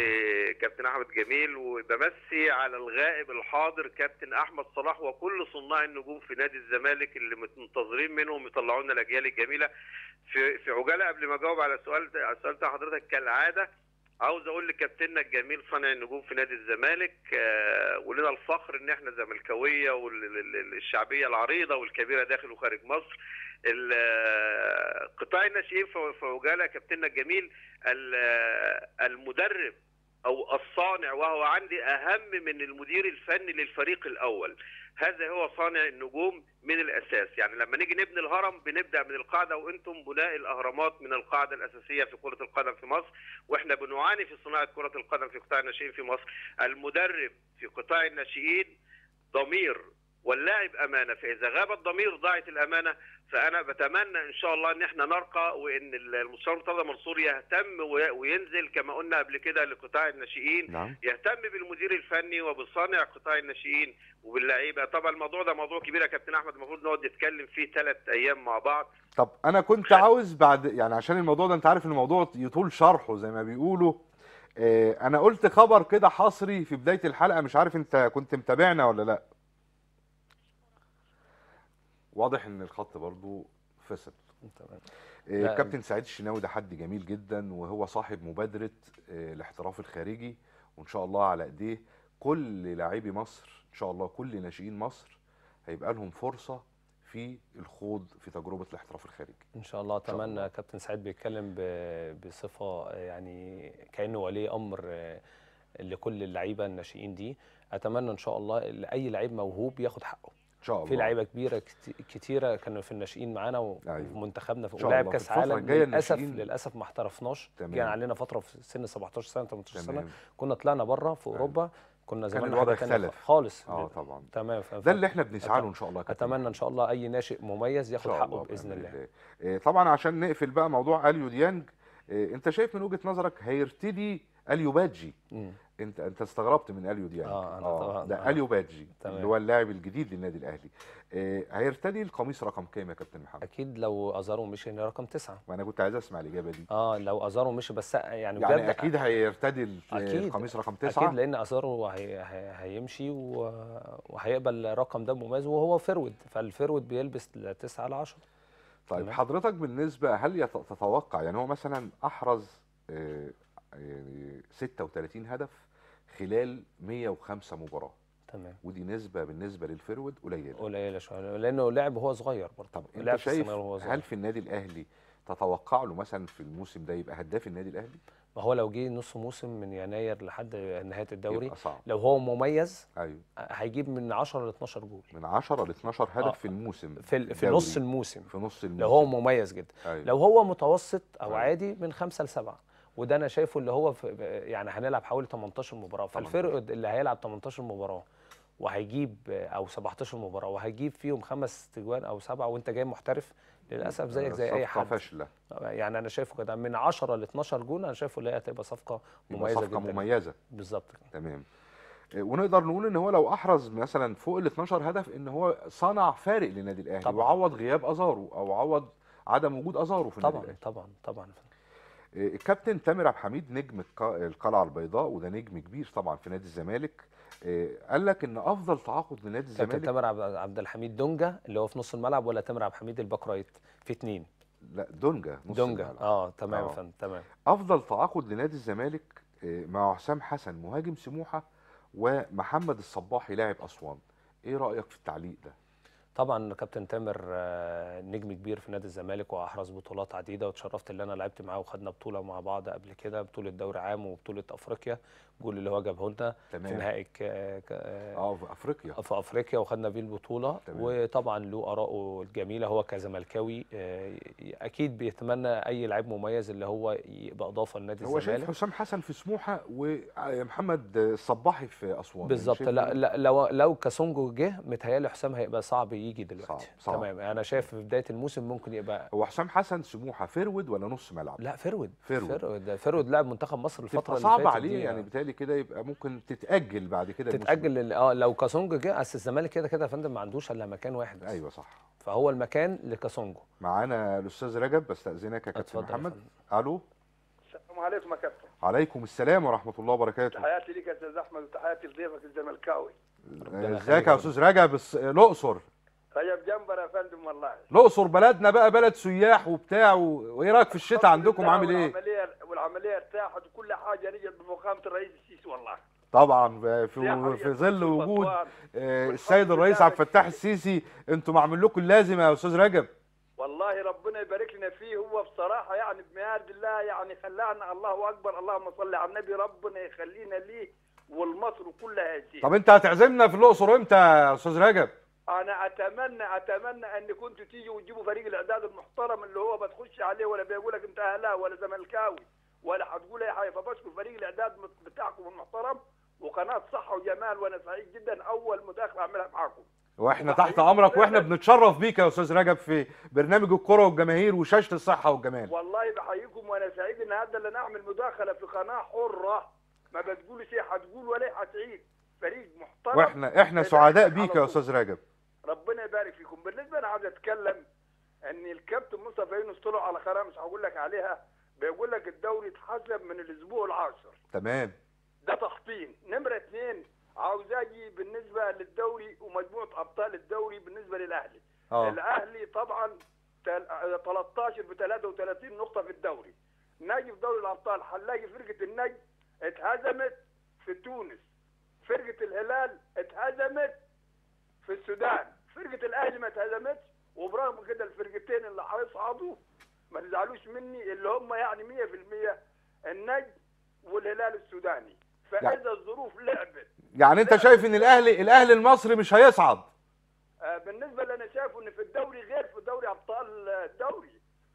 وكابتن احمد جميل وبمسي على الغائب الحاضر كابتن احمد صلاح وكل صناع النجوم في نادي الزمالك اللي منتظرين منهم يطلعوا لنا الاجيال الجميله في في عجاله قبل ما اجاوب على سؤال سؤال حضرتك كالعاده عاوز اقول لكابتننا الجميل صانع النجوم في نادي الزمالك آه، ولنا الفخر ان احنا زملكاويه والشعبيه العريضه والكبيره داخل وخارج مصر قطاع الناشئين فوجاله كابتننا الجميل المدرب او الصانع وهو عندي اهم من المدير الفني للفريق الاول هذا هو صانع النجوم من الاساس يعني لما نيجي نبني الهرم بنبدا من القاعده وانتم بناء الاهرامات من القاعده الاساسيه في كره القدم في مصر واحنا بنعاني في صناعه كره القدم في قطاع الناشئين في مصر المدرب في قطاع الناشئين ضمير واللاعب امانه فاذا غاب الضمير ضاعت الامانه فانا بتمنى ان شاء الله ان احنا نرقى وان المستشار مرتضى منصور يهتم وينزل كما قلنا قبل كده لقطاع الناشئين نعم. يهتم بالمدير الفني وبصانع قطاع الناشئين وباللعيبه طبعا الموضوع ده موضوع كبير يا كابتن احمد المفروض نقعد نتكلم فيه ثلاث ايام مع بعض طب انا كنت عاوز بعد يعني عشان الموضوع ده انت عارف ان الموضوع يطول شرحه زي ما بيقولوا آه، انا قلت خبر كده حصري في بدايه الحلقه مش عارف انت كنت متابعنا ولا لا واضح ان الخط برضو فصل تمام آه، كابتن سعيد الشناوي ده حد جميل جدا وهو صاحب مبادره آه، الاحتراف الخارجي وان شاء الله على ايديه كل لاعبي مصر ان شاء الله كل ناشئين مصر هيبقى لهم فرصه في الخوض في تجربه الاحتراف الخارجي ان شاء الله اتمنى كابتن سعيد بيتكلم بصفه آه، يعني كانه ولي امر لكل اللعيبه الناشئين دي اتمنى ان شاء الله اي لعيب موهوب ياخد حقه شاء الله في لعيبه كبيره كتيره كانوا في الناشئين معانا أيوه. وفي منتخبنا لاعب كاس عالم للاسف للاسف ما احترفناش كان علينا فتره في سن 17 سنه 18 سنه كنا طلعنا بره في اوروبا كنا زمان كان الوضع اختلف خالص اه طبعا تمام ده اللي احنا بنسعى له ان شاء الله كتير. اتمنى ان شاء الله اي ناشئ مميز ياخد حقه باذن الله. الله آه، طبعا عشان نقفل بقى موضوع اليو ديانج آه، انت شايف من وجهه نظرك هيرتدي اليو باتجي انت انت استغربت من اليو ديانج اه انا آه، طبعا ده آه. اليو باتجي اللي هو اللاعب الجديد للنادي الاهلي آه هيرتدي القميص رقم كام يا كابتن محمد اكيد لو ازارو مشي رقم تسعة ما انا كنت عايز اسمع الاجابه دي اه لو ازارو مشي بس آه، يعني يعني اكيد هيرتدي القميص رقم تسعة اكيد لان ازارو هي هي هيمشي وهيقبل الرقم ده بمميز وهو فرود فالفرود بيلبس 9 ل 10 طيب حضرتك بالنسبه هل تتوقع يعني هو مثلا احرز يعني 36 هدف خلال 105 مباراه تمام ودي نسبه بالنسبه للفرود قليله قليله شويه لانه لعب وهو صغير برضه طب انت شايف وهو صغير. هل في النادي الاهلي تتوقع له مثلا في الموسم ده يبقى هداف النادي الاهلي ما هو لو جه نص موسم من يناير لحد نهايه الدوري يبقى صعب. لو هو مميز ايوه هيجيب من 10 ل 12 جول من 10 ل 12 هدف آه. في الموسم في, في نص الموسم في نص الموسم لو هو مميز جدا أيوه. لو هو متوسط او أيوه. عادي من 5 ل 7 وده انا شايفه اللي هو في يعني هنلعب حوالي 18 مباراه فالفرق اللي هيلعب 18 مباراه وهيجيب او 17 مباراه وهيجيب فيهم خمس تجوان او سبعه وانت جاي محترف للاسف زيك زي اي حد فاشله يعني انا شايفه كده من 10 ل 12 جون انا شايفه اللي هي هتبقى صفقه مميزه صفقه جدا. مميزه بالظبط تمام آه، ونقدر نقول ان هو لو احرز مثلا فوق ال 12 هدف ان هو صنع فارق للنادي الاهلي وعوض غياب ازارو او عوض عدم وجود ازارو في النادي طبعا طبعا طبعا الكابتن تامر عبد الحميد نجم القلعه البيضاء وده نجم كبير طبعا في نادي الزمالك آه، قال لك ان افضل تعاقد لنادي الزمالك كابتن تامر عبد الحميد دونجا اللي هو في نص الملعب ولا تامر عبد الحميد الباك رايت في اثنين لا دونجا نص دونجا الملعب. اه تمام يا آه. فندم تمام افضل تعاقد لنادي الزمالك آه، مع حسام حسن مهاجم سموحه ومحمد الصباحي لاعب اسوان ايه رايك في التعليق ده طبعا كابتن تامر آه، نجم كبير في نادي الزمالك واحرز بطولات عديده وتشرفت ان انا لعبت معاه وخدنا بطوله مع بعض قبل كده بطوله دوري عام وبطوله افريقيا الجول اللي هو جابه لنا في نهائي اه في افريقيا في افريقيا وخدنا بيه البطوله تمام. وطبعا له اراءه الجميله هو كزملكاوي آه، اكيد بيتمنى اي لعيب مميز اللي هو يبقى اضافه لنادي الزمالك هو شايف حسام حسن في سموحه ومحمد آه، الصباحي في اسوان بالظبط لا, إيه؟ لا لو لو كاسونجو جه متهيألي حسام هيبقى صعب يجي دلوقتي صعب. صعب. تمام انا شايف في بدايه الموسم ممكن يبقى هو حسام حسن سموحه فرود ولا نص ملعب لا فرود فرود فرود, لاعب منتخب مصر الفتره اللي صعب عليه يعني آه. بالتالي كده يبقى ممكن تتاجل بعد كده تتاجل اه لو كاسونج جه اصل الزمالك كده كده يا فندم ما عندوش الا مكان واحد بس. ايوه صح فهو المكان لكاسونجو معانا الاستاذ رجب بستاذنك يا كابتن محمد الو السلام عليكم يا كابتن عليكم السلام ورحمه الله وبركاته تحياتي ليك يا استاذ احمد وتحياتي لضيفك الزملكاوي ازيك يا استاذ رجب الاقصر طيب جنبنا يا فندم والله الاقصر بلدنا بقى بلد سياح وبتاع وايه رايك في الشتاء عندكم عامل ايه؟ والعمليه والعمليه ارتاحت وكل حاجه نجت بفخامه الرئيس السيسي والله طبعا في في ظل وجود آه، السيد الرئيس عبد الفتاح السيسي انتم معمول لكم اللازم يا استاذ رجب والله ربنا يبارك لنا فيه هو بصراحه يعني بمياد الله يعني خلانا الله اكبر اللهم صل على النبي ربنا يخلينا ليه والمصر كلها هذه طب انت هتعزمنا في الاقصر امتى يا استاذ رجب؟ انا اتمنى اتمنى ان كنتوا تيجوا وتجيبوا فريق الاعداد المحترم اللي هو بتخش عليه ولا بيقول لك انت اهلاوي ولا زملكاوي ولا هتقول اي حاجه فبشكر فريق الاعداد بتاعكم المحترم وقناه صحه وجمال وانا سعيد جدا اول مداخله اعملها معاكم واحنا تحت امرك واحنا بنتشرف بيك يا استاذ رجب في برنامج الكره والجماهير وشاشه الصحه والجمال والله بحييكم وانا سعيد ان هذا اللي انا اعمل مداخله في قناه حره ما بتقولش ايه هتقول ولا هتعيد إيه، فريق محترم واحنا احنا سعداء بيك يا استاذ رجب ربنا يبارك فيكم بالنسبه انا عاوز اتكلم ان الكابتن مصطفى يونس طلع على قناه مش هقول لك عليها بيقول لك الدوري اتحسب من الاسبوع العاشر تمام ده تحطيم نمره اثنين عاوز اجي بالنسبه للدوري ومجموعه ابطال الدوري بالنسبه للاهلي أوه. الاهلي طبعا 13 ب 33 نقطه في الدوري نجي في دوري الابطال هنلاقي فرقه النجم اتهزمت في تونس فرقه الهلال اتهزمت في السودان فرقه الاهلي ما اتهزمتش وبرغم كده الفرقتين اللي هيصعدوا ما تزعلوش مني اللي هم يعني 100% النجم والهلال السوداني فاذا يعني الظروف لعبت يعني انت شايف ان الاهلي الاهلي المصري مش هيصعد آه، بالنسبه اللي انا شايفه ان في الدوري غير في دوري ابطال آه، الدوري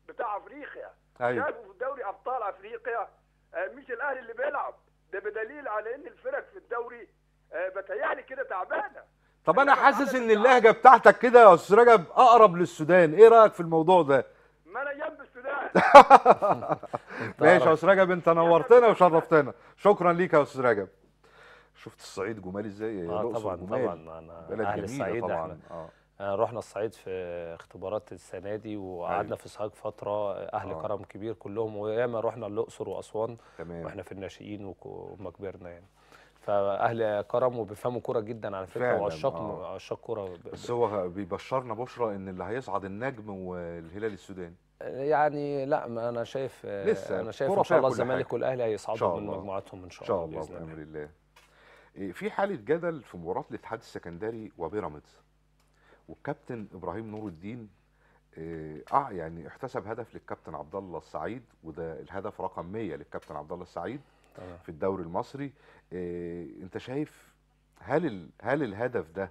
بتاع افريقيا أيوة. شايفه في دوري ابطال افريقيا آه، مش الاهلي اللي بيلعب ده بدليل على ان الفرق في الدوري بتهيألي كده تعبانه طب انا أيوة، حاسس ان إيه؟ اللهجه بتاعتك كده يا استاذ رجب اقرب للسودان ايه رايك في الموضوع ده ما انا جنب السودان ماشي يا استاذ رجب انت نورتنا وشرفتنا شكرا ليك يا استاذ رجب شفت الصعيد جمال ازاي يا آه طبعا جمال. طبعا انا بلد اهل الصعيد طبعا احنا. آه. آه رحنا الصعيد في اختبارات السنه دي وقعدنا أيوه. في الصعيد فتره اهل آه. كرم كبير كلهم وياما رحنا الاقصر واسوان واحنا في الناشئين وما كبرنا يعني فاهل كرم وبيفهموا كوره جدا على فكره وعشاق آه. عشاق كوره بس هو بيبشرنا بشرى ان اللي هيصعد النجم والهلال السوداني يعني لا ما انا شايف لسه انا شايف ان شاء الله الزمالك والاهلي هيصعدوا من مجموعاتهم ان شاء الله ان شاء الله بامر الله إيه، في حاله جدل في مباراه الاتحاد السكندري وبيراميدز والكابتن ابراهيم نور الدين اه يعني احتسب هدف للكابتن عبد الله السعيد وده الهدف رقم 100 للكابتن عبد الله السعيد في الدوري المصري آه، انت شايف هل ال... هل الهدف ده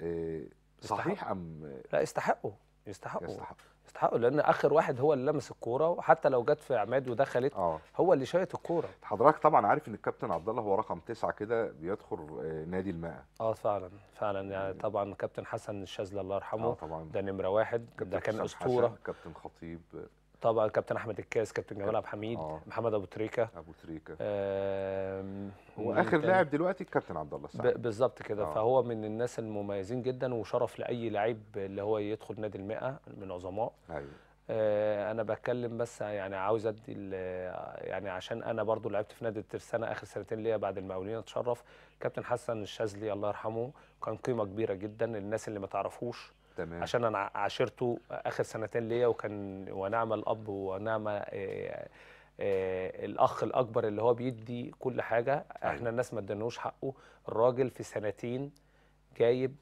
آه، صحيح ام لا يستحقه يستحقه يستحق. يستحقوا لان اخر واحد هو اللي لمس الكوره وحتى لو جت في عماد ودخلت آه. هو اللي شايط الكوره حضرتك طبعا عارف ان الكابتن عبد الله هو رقم تسعة كده بيدخل آه، نادي الماء اه فعلا فعلا يعني, يعني طبعا كابتن حسن الشاذلي الله يرحمه آه طبعا ده نمره واحد ده كان اسطوره كابتن خطيب طبعا كابتن احمد الكاس كابتن جمال عبد الحميد آه. محمد ابو تريكه ابو تريكه هو اخر لاعب دلوقتي الكابتن عبد الله صح بالظبط كده آه. فهو من الناس المميزين جدا وشرف لاي لعيب اللي هو يدخل نادي المئة من عظماء ايوه آه انا بتكلم بس يعني عاوز ادي يعني عشان انا برضو لعبت في نادي الترسانه اخر سنتين ليا بعد المقاولين اتشرف كابتن حسن الشاذلي الله يرحمه كان قيمه كبيره جدا الناس اللي ما تعرفوش تمام. عشان انا عاشرته اخر سنتين ليا وكان ونعم الاب ونعم آه، آه، الاخ الاكبر اللي هو بيدي كل حاجه أيوه. احنا الناس ما ادانوش حقه الراجل في سنتين جايب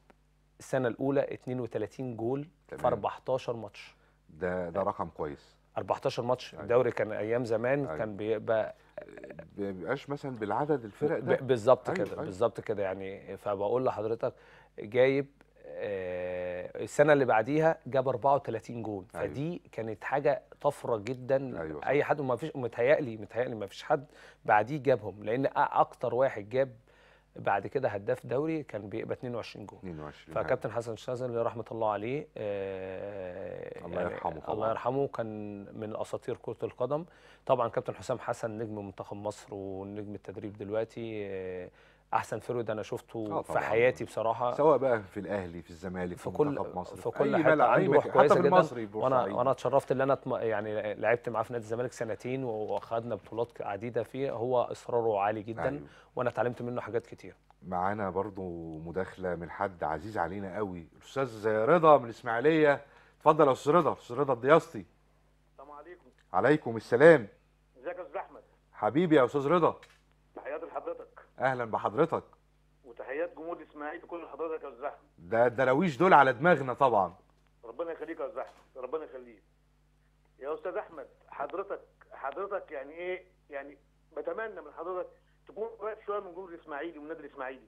السنه الاولى 32 جول تمام. في 14 ماتش ده ده أيوه. رقم كويس 14 ماتش أيوة. الدوري كان ايام زمان أيوة. كان بيبقى بيبقاش مثلا بالعدد الفرق ده بالظبط أيوة. كده أيوة. بالظبط كده يعني فبقول لحضرتك جايب آه، السنه اللي بعديها جاب 34 جون أيوة. فدي كانت حاجه طفره جدا أيوة. اي حد وما فيش متهيألي متهيألي ما فيش حد بعديه جابهم لان اكتر واحد جاب بعد كده هداف دوري كان بيبقى 22 جون 22 فكابتن حسن شاذر اللي رحمه الله عليه آه الله يعني يرحمه الله يرحمه كان من اساطير كره القدم طبعا كابتن حسام حسن نجم منتخب مصر ونجم التدريب دلوقتي آه احسن فرويد انا شفته آه في حياتي بصراحه سواء بقى في الاهلي في الزمالك في كل مصر في كل حته عنده روح كويسه جدا وانا وانا اتشرفت ان انا يعني لعبت معاه في نادي الزمالك سنتين واخدنا بطولات عديده فيه هو اصراره عالي جدا أيوه. وانا اتعلمت منه حاجات كتير معانا برضو مداخله من حد عزيز علينا قوي الاستاذ رضا من الاسماعيليه اتفضل يا استاذ رضا استاذ رضا الدياصي السلام عليكم عليكم السلام ازيك يا استاذ احمد حبيبي يا استاذ رضا اهلا بحضرتك وتحيات جمهور الاسماعيلي بكل حضرتك يا استاذ احمد ده الدراويش دول على دماغنا طبعا ربنا يخليك يا استاذ احمد ربنا يخليك يا استاذ احمد حضرتك حضرتك يعني ايه يعني بتمنى من حضرتك تكون قريب شويه من جمهور الاسماعيلي ومن النادي الاسماعيلي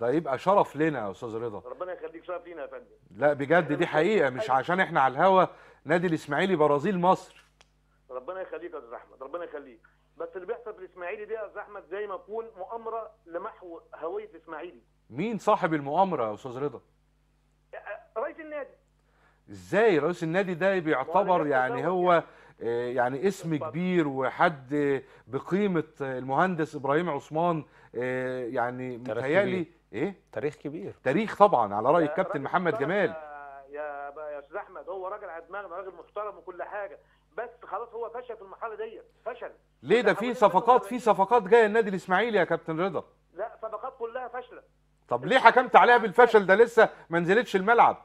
ده يبقى شرف لنا يا استاذ رضا ربنا يخليك شرف لينا يا فندم لا بجد دي حقيقه مش أيوة. عشان احنا على الهوا نادي الاسماعيلي برازيل مصر ربنا يخليك يا استاذ احمد ربنا يخليك بس اللي بيحصل في الاسماعيلي دي يا استاذ احمد زي ما تكون مؤامره لمحو هويه الاسماعيلي مين صاحب المؤامره يا استاذ رضا أه، أه، رئيس النادي ازاي رئيس النادي ده بيعتبر يعني هو آه، يعني اسم كبير وحد بقيمه المهندس ابراهيم عثمان يعني متهيألي ايه تاريخ كبير تاريخ طبعا على راي الكابتن محمد جمال يا يا استاذ احمد هو راجل على دماغنا راجل محترم وكل حاجه بس خلاص هو فشل في المرحله ديت فشل ليه ده في صفقات في صفقات جايه النادي الاسماعيلي يا كابتن رضا لا صفقات كلها فاشله طب ليه حكمت عليها بالفشل ده لسه ما نزلتش الملعب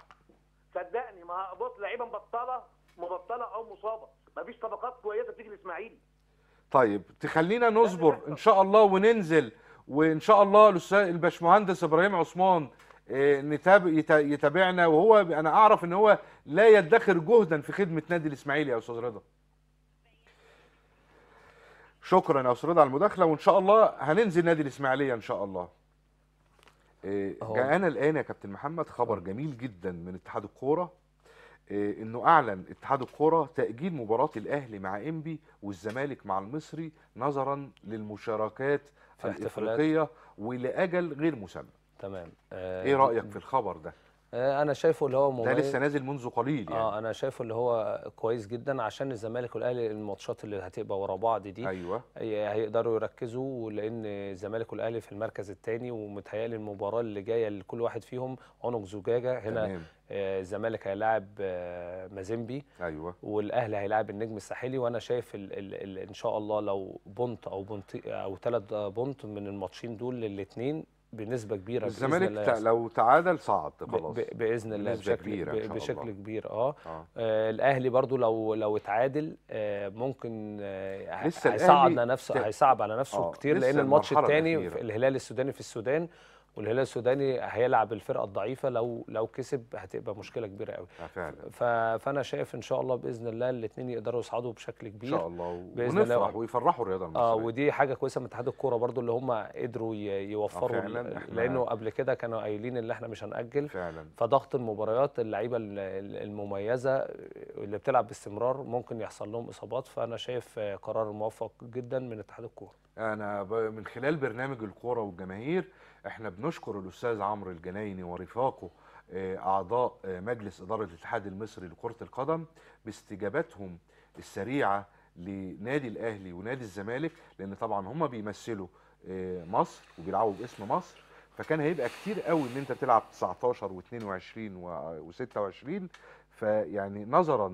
صدقني ما بص لعيبه مبطله مبطله او مصابه مفيش صفقات كويسه بتيجي الاسماعيلي طيب تخلينا نصبر ان شاء الله وننزل وان شاء الله الاستاذ الباشمهندس ابراهيم عثمان آه، يتابعنا وهو انا اعرف ان هو لا يدخر جهدا في خدمه نادي الاسماعيلي يا استاذ رضا شكرا يا استاذ رضا على المداخله وان شاء الله هننزل نادي الاسماعيليه ان شاء الله إيه، جاءنا الان يا كابتن محمد خبر جميل جدا من اتحاد الكوره إيه، انه اعلن اتحاد الكوره تاجيل مباراه الاهلي مع انبي والزمالك مع المصري نظرا للمشاركات الافريقيه ولاجل غير مسمى تمام آه ايه رايك في الخبر ده آه، انا شايفه اللي هو مميز ده لسه نازل منذ قليل يعني اه انا شايفه اللي هو كويس جدا عشان الزمالك والاهلي الماتشات اللي هتبقى ورا بعض دي ايوه هيقدروا يركزوا لان الزمالك والاهلي في المركز الثاني ومتهيألي المباراه اللي جايه لكل واحد فيهم عنق زجاجه هنا آه، الزمالك هيلاعب آه، مازيمبي ايوه والاهلي هيلاعب النجم الساحلي وانا شايف الـ الـ الـ ان شاء الله لو بونت او بونت او ثلاث بونت من الماتشين دول الاثنين بنسبه كبيره الزمالك لو تعادل صعد خلاص باذن الله بشكل كبيرة بشكل الله. كبير اه, آه. آه الاهلي برضو لو لو اتعادل آه ممكن آه لسه هيصعد على نفسه هيصعب على نفسه آه. كتير لان الماتش الثاني الهلال السوداني في السودان والهلال السوداني هيلعب الفرقه الضعيفه لو لو كسب هتبقى مشكله كبيره قوي آه، فعلا فانا شايف ان شاء الله باذن الله الاثنين يقدروا يصعدوا بشكل كبير ان شاء الله باذن ونفرح الله ويفرحوا الرياضه آه، المصريه اه ودي حاجه كويسه من اتحاد الكوره برضو اللي هم قدروا يوفروا آه، فعلا لانه قبل كده كانوا قايلين ان احنا مش هنأجل فعلا فضغط المباريات اللعيبه المميزه اللي بتلعب باستمرار ممكن يحصل لهم اصابات فانا شايف قرار موفق جدا من اتحاد الكوره انا من خلال برنامج الكوره والجماهير احنا بنشكر الاستاذ عمرو الجنايني ورفاقه آه، اعضاء آه، مجلس اداره الاتحاد المصري لكره القدم باستجابتهم السريعه لنادي الاهلي ونادي الزمالك لان طبعا هم بيمثلوا آه، مصر وبيلعبوا باسم مصر فكان هيبقى كتير قوي ان انت تلعب 19 و22 و26 فيعني نظرا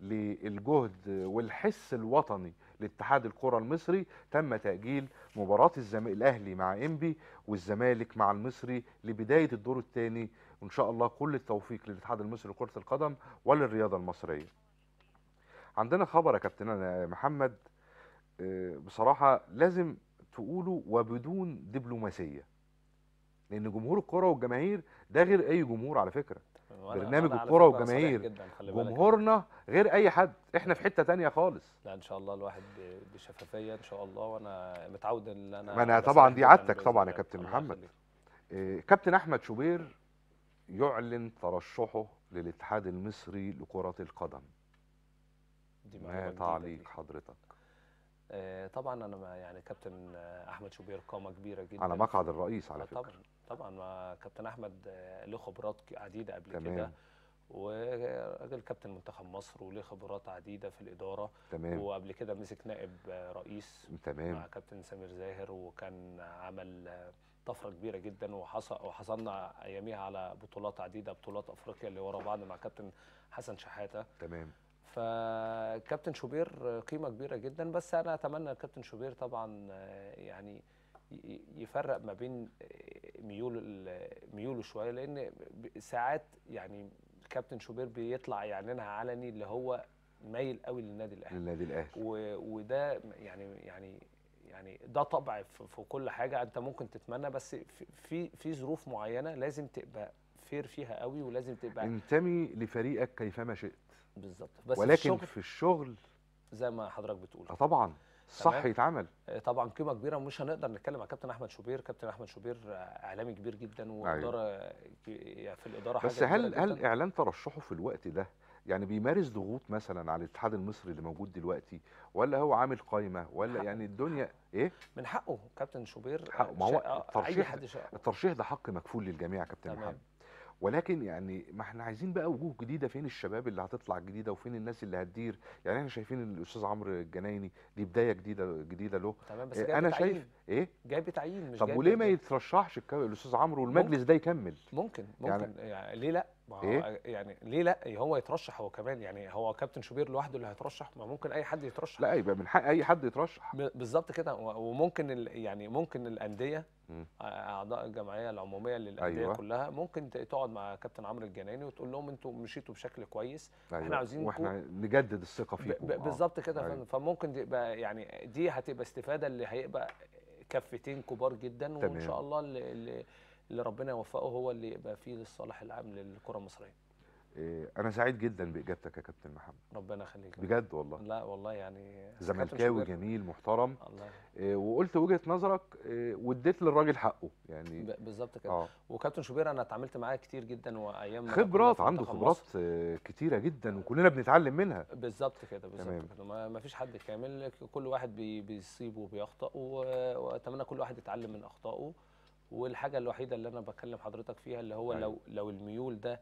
للجهد والحس الوطني لاتحاد الكرة المصري تم تأجيل مباراة الأهلي مع إنبي والزمالك مع المصري لبداية الدور الثاني وإن شاء الله كل التوفيق للاتحاد المصري لكرة القدم وللرياضة المصرية عندنا خبر يا كابتن محمد آه، بصراحة لازم تقوله وبدون دبلوماسية لأن جمهور الكرة والجماهير ده غير أي جمهور على فكرة برنامج الكوره والجماهير جمهورنا غير اي حد احنا في حته تانية خالص لا ان شاء الله الواحد بشفافيه ان شاء الله وانا متعود ان انا ما انا طبعا دي عادتك طبعا يا كابتن محمد إيه، كابتن احمد شوبير يعلن ترشحه للاتحاد المصري لكره القدم دي ما تعليق حضرتك آه، طبعا انا يعني كابتن احمد شوبير قامه كبيره جدا على مقعد الرئيس على آه، فكره طبعا طبعا ما كابتن احمد آه، له خبرات عديده قبل تمام. كده وراجل كابتن منتخب مصر وله خبرات عديده في الاداره تمام. وقبل كده مسك نائب آه، رئيس تمام. مع كابتن سمير زاهر وكان عمل آه، طفره كبيره جدا وحصل وحصلنا اياميها على بطولات عديده بطولات افريقيا اللي ورا بعض مع كابتن حسن شحاته تمام فكابتن شوبير قيمه كبيره جدا بس انا اتمنى كابتن شوبير طبعا يعني يفرق ما بين ميول ميوله شويه لان ساعات يعني الكابتن شوبير بيطلع يعلنها علني اللي هو مايل قوي للنادي الاهلي للنادي الاهلي وده يعني يعني يعني ده طبع في كل حاجه انت ممكن تتمنى بس في في ظروف معينه لازم تبقى فير فيها قوي ولازم تبقى انتمي لفريقك كيفما شئت بالظبط بس ولكن الشغل في الشغل زي ما حضرتك بتقول آه طبعا صح يتعمل آه، طبعا قيمه كبيره ومش هنقدر نتكلم على كابتن احمد شوبير كابتن احمد شوبير آه، اعلامي كبير جدا أيوه. واداره أيوة. في الاداره بس حاجة هل هل اعلان ترشحه في الوقت ده يعني بيمارس ضغوط مثلا على الاتحاد المصري اللي موجود دلوقتي ولا هو عامل قايمه ولا حق. يعني الدنيا ايه من حقه كابتن شوبير حقه ما هو آه، الترشيح الترشيح ده حق مكفول للجميع يا كابتن محمد ولكن يعني ما احنا عايزين بقى وجوه جديده فين الشباب اللي هتطلع جديده وفين الناس اللي هتدير يعني احنا شايفين الاستاذ عمرو الجنايني دي بدايه جديده جديده له تمام بس آه، انا شايف ايه جاي بتعيين مش طب وليه ما يترشحش الاستاذ عمرو والمجلس ده يكمل ممكن ممكن يعني, يعني ليه لا إيه؟ يعني ليه لا هو يترشح هو كمان يعني هو كابتن شوبير لوحده اللي هيترشح ما ممكن اي حد يترشح لا يبقى من حق اي حد يترشح بالظبط كده وممكن يعني ممكن الانديه اعضاء الجمعيه العموميه للانديه أيوة. كلها ممكن تقعد مع كابتن عمرو الجناني وتقول لهم انتوا مشيتوا بشكل كويس أيوة. احنا عايزين واحنا نجدد الثقه فيكم آه. بالظبط كده أيوة. فممكن تبقى يعني دي هتبقى استفاده اللي هيبقى كفتين كبار جدا تمام. وان شاء الله اللي, اللي ربنا يوفقه هو اللي يبقى فيه للصالح العام للكره المصريه آه، انا سعيد جدا باجابتك يا كابتن محمد ربنا يخليك بجد والله لا والله يعني زملكاوي جميل محترم الله إيه وقلت وجهه نظرك إيه واديت للراجل حقه يعني بالظبط كده آه. وكابتن شوبير انا اتعاملت معاه كتير جدا وايام خبرات عنده خبرات كتيره جدا وكلنا بنتعلم منها بالظبط كده بالظبط كده ما فيش حد كامل كل واحد بي بيصيب وبيخطا واتمنى كل واحد يتعلم من اخطائه والحاجه الوحيده اللي انا بكلم حضرتك فيها اللي هو أيوه. لو لو الميول ده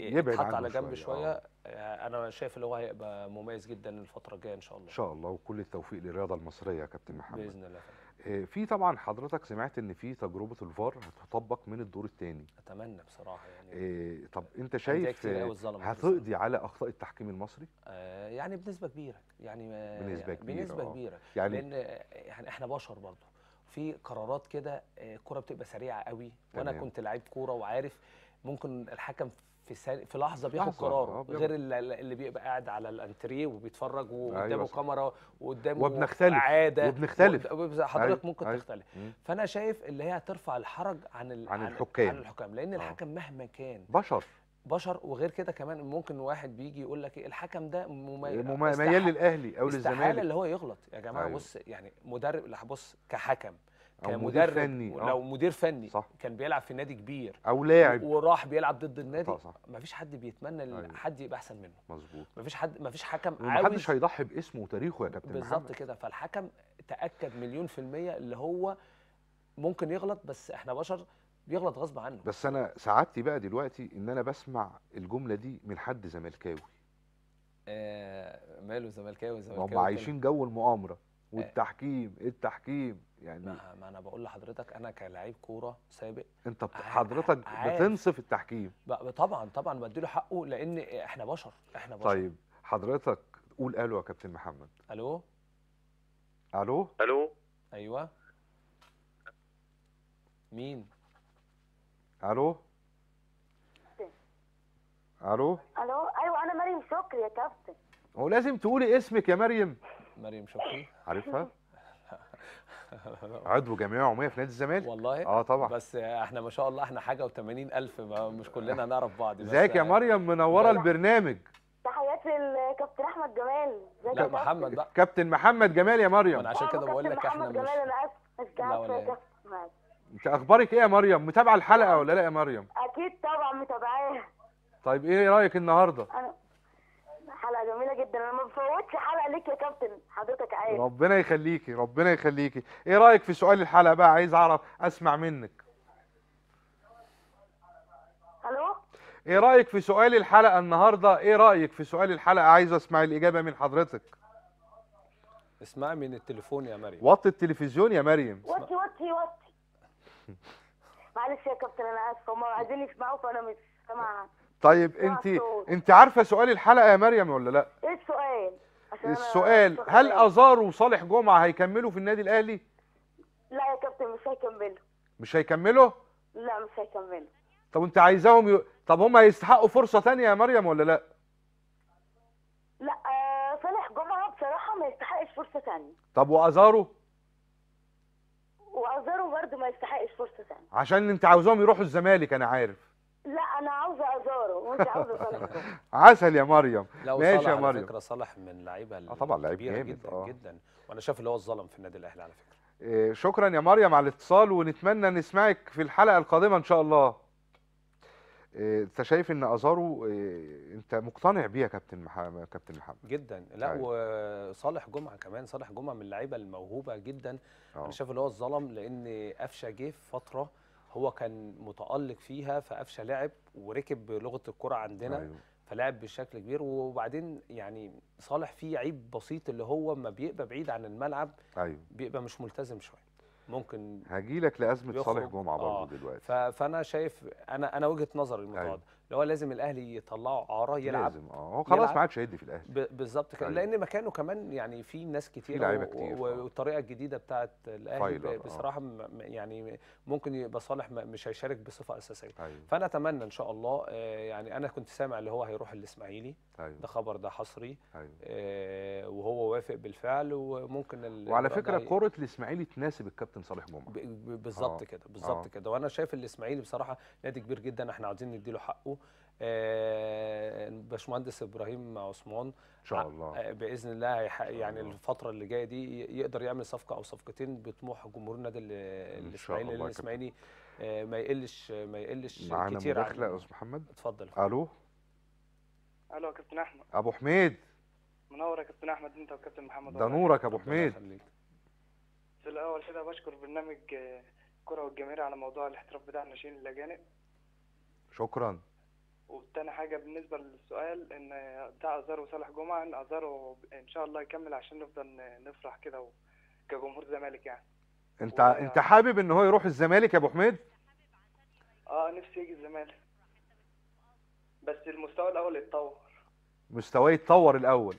إيه، يبعد عنه على جنب شويه آه. آه. انا شايف اللي هو هيبقى مميز جدا الفتره الجايه ان شاء الله ان شاء الله وكل التوفيق للرياضه المصريه يا كابتن محمد باذن الله آه، في طبعا حضرتك سمعت ان في تجربه الفار هتطبق من الدور الثاني اتمنى بصراحه يعني إيه طب انت شايف هتقضي على اخطاء التحكيم المصري آه يعني بنسبه كبيره يعني آه، بنسبه كبيره بنسبه كبيره يعني لان يعني احنا بشر برضه في قرارات كده الكره بتبقى سريعه قوي وانا كنت لعيب كوره وعارف ممكن الحكم في في لحظه بياخد قراره آه، غير اللي بيبقى قاعد على الانتريه وبيتفرج أيوة وقدامه أيوة كاميرا وقدامه وبنختلف عاده وبنختلف حضرتك أيوة. ممكن أيوة. تختلف أيوة فانا شايف اللي هي هترفع الحرج عن ال... عن الحكام عن الحكام لان آه. الحكم مهما كان بشر بشر وغير كده كمان ممكن واحد بيجي يقول لك ايه الحكم ده مميل للاهلي او للزمالك استحاله اللي هو يغلط يا جماعه أيوة. بص يعني مدرب بص كحكم أو مدير فني آه. لو مدير فني صح. كان بيلعب في نادي كبير او لاعب وراح بيلعب ضد النادي صح. مفيش حد بيتمنى ان أيوه. حد يبقى احسن منه مظبوط مفيش حد مفيش حكم عاوز محدش هيضحي باسمه وتاريخه يا كابتن بالظبط كده فالحكم تاكد مليون في الميه اللي هو ممكن يغلط بس احنا بشر بيغلط غصب عنه بس انا سعادتي بقى دلوقتي ان انا بسمع الجمله دي من حد زملكاوي آه ماله زملكاوي زملكاوي هم عايشين جو المؤامره آه. والتحكيم إيه التحكيم يعني ما, ما انا بقول لحضرتك انا كلاعب كوره سابق انت حضرتك بتنصف التحكيم طبعا طبعا بديله حقه لان احنا بشر احنا بشر طيب حضرتك قول الو يا كابتن محمد الو الو الو ايوه مين الو الو الو ايوه انا مريم شكري يا كابتن هو لازم تقولي اسمك يا مريم مريم شكري عارفها عضو جمعيه عموميه في نادي الزمالك والله اه طبعا بس احنا ما شاء الله احنا حاجه و80 الف مش كلنا هنعرف بعض ازيك يا مريم منوره البرنامج تحياتي للكابتن احمد جمال لا محمد بقى كابتن محمد جمال يا مريم انا عشان آه، كده بقول لك احنا مش جمال انا اسف إيه. انت اخبارك ايه يا مريم متابعه الحلقه ولا لا يا مريم اكيد طبعا متابعاها طيب ايه رايك النهارده انا حلقه جميله جدا انا ما بفوتش حلقه ليك يا كابتن حضرتك عايز ربنا يخليكي ربنا يخليكي ايه رايك في سؤال الحلقه بقى عايز اعرف اسمع منك الو ايه رايك في سؤال الحلقه النهارده ايه رايك في سؤال الحلقه عايز اسمع الاجابه من حضرتك اسمعي من التليفون يا مريم وطي التلفزيون يا مريم وطي وطي وطي معلش يا كابتن انا اسفه هم عايزين يسمعوا فانا مش سامعه طيب انت انت عارفه سؤال الحلقه يا مريم ولا لا ايه السؤال السؤال هل ازار وصالح جمعه هيكملوا في النادي الاهلي لا يا كابتن مش هيكملوا مش هيكملوا لا مش هيكملوا طب انت عايزاهم ي... طب هم هيستحقوا فرصه ثانيه يا مريم ولا لا لا آه صالح جمعه بصراحه ما يستحقش فرصه ثانيه طب وازارو وازارو برده ما يستحقش فرصه ثانيه عشان انت عاوزاهم يروحوا الزمالك انا عارف لا انا عاوزه ازوره مش عاوزه صالحكم عسل يا مريم ماشي يا مريم فكره صالح من لعيبه اه طبعا لعيب جامد جدا آه. جدا وانا شايف اللي هو الظلم في النادي الاهلي على فكره إيه شكرا يا مريم على الاتصال ونتمنى نسمعك في الحلقه القادمه ان شاء الله آه، انت إيه شايف ان ازارو إيه انت مقتنع بيها يا كابتن محمد كابتن محمد جدا لا عايز. طيب. وصالح جمعه كمان صالح جمعه من اللعيبه الموهوبه جدا أوه. انا شايف اللي هو الظلم لان قفشه جه في فتره هو كان متالق فيها فقفشه لعب وركب لغه الكره عندنا أيوه. فلعب بشكل كبير وبعدين يعني صالح فيه عيب بسيط اللي هو ما بيبقى بعيد عن الملعب أيوه. بيبقى مش ملتزم شويه ممكن هجيلك لازمه صالح جمعه برضه آه. دلوقتي فانا شايف انا انا وجهه نظري المتواضعه أيوه. اللي هو لازم الاهلي يطلعه عاره يلعب لازم اه هو خلاص ما عادش هيدي في الاهلي بالظبط كده طيب. لان مكانه كمان يعني في ناس كتير, في كتير آه. والطريقه الجديده بتاعت الاهلي آه. بصراحه آه. يعني ممكن يبقى صالح مش هيشارك بصفه اساسيه أيوه. فانا اتمنى ان شاء الله آه، يعني انا كنت سامع اللي هو هيروح الاسماعيلي أيوه. ده خبر ده حصري أيوه. وهو وافق بالفعل وممكن وعلى فكره كره الاسماعيلي تناسب الكابتن صالح جمعه بالظبط كده بالظبط كده وانا شايف الاسماعيلي بصراحه نادي كبير جدا احنا عاوزين نديله حقه الباشمهندس ابراهيم عثمان ان شاء الله آه، باذن الله يعني الله. الفتره اللي جايه دي يقدر يعمل صفقه او صفقتين بطموح جمهور النادي الاسماعيلي الاسماعيلي آه، ما يقلش ما يقلش معنا كتير معانا مداخله يا استاذ محمد اتفضل الو الو يا كابتن احمد ابو حميد منور يا كابتن احمد انت وكابتن محمد ده نورك يا ابو حميد في الاول كده بشكر برنامج آه، كره والجماهير على موضوع الاحتراف بتاع الناشئين الاجانب شكرا وتاني حاجه بالنسبه للسؤال ان بتاع ازار وصالح جمعه ان ازار ان شاء الله يكمل عشان نفضل نفرح كده كجمهور زمالك يعني انت و... انت حابب ان هو يروح الزمالك يا ابو حميد اه نفسي يجي الزمالك بس المستوى الاول يتطور مستواه يتطور الاول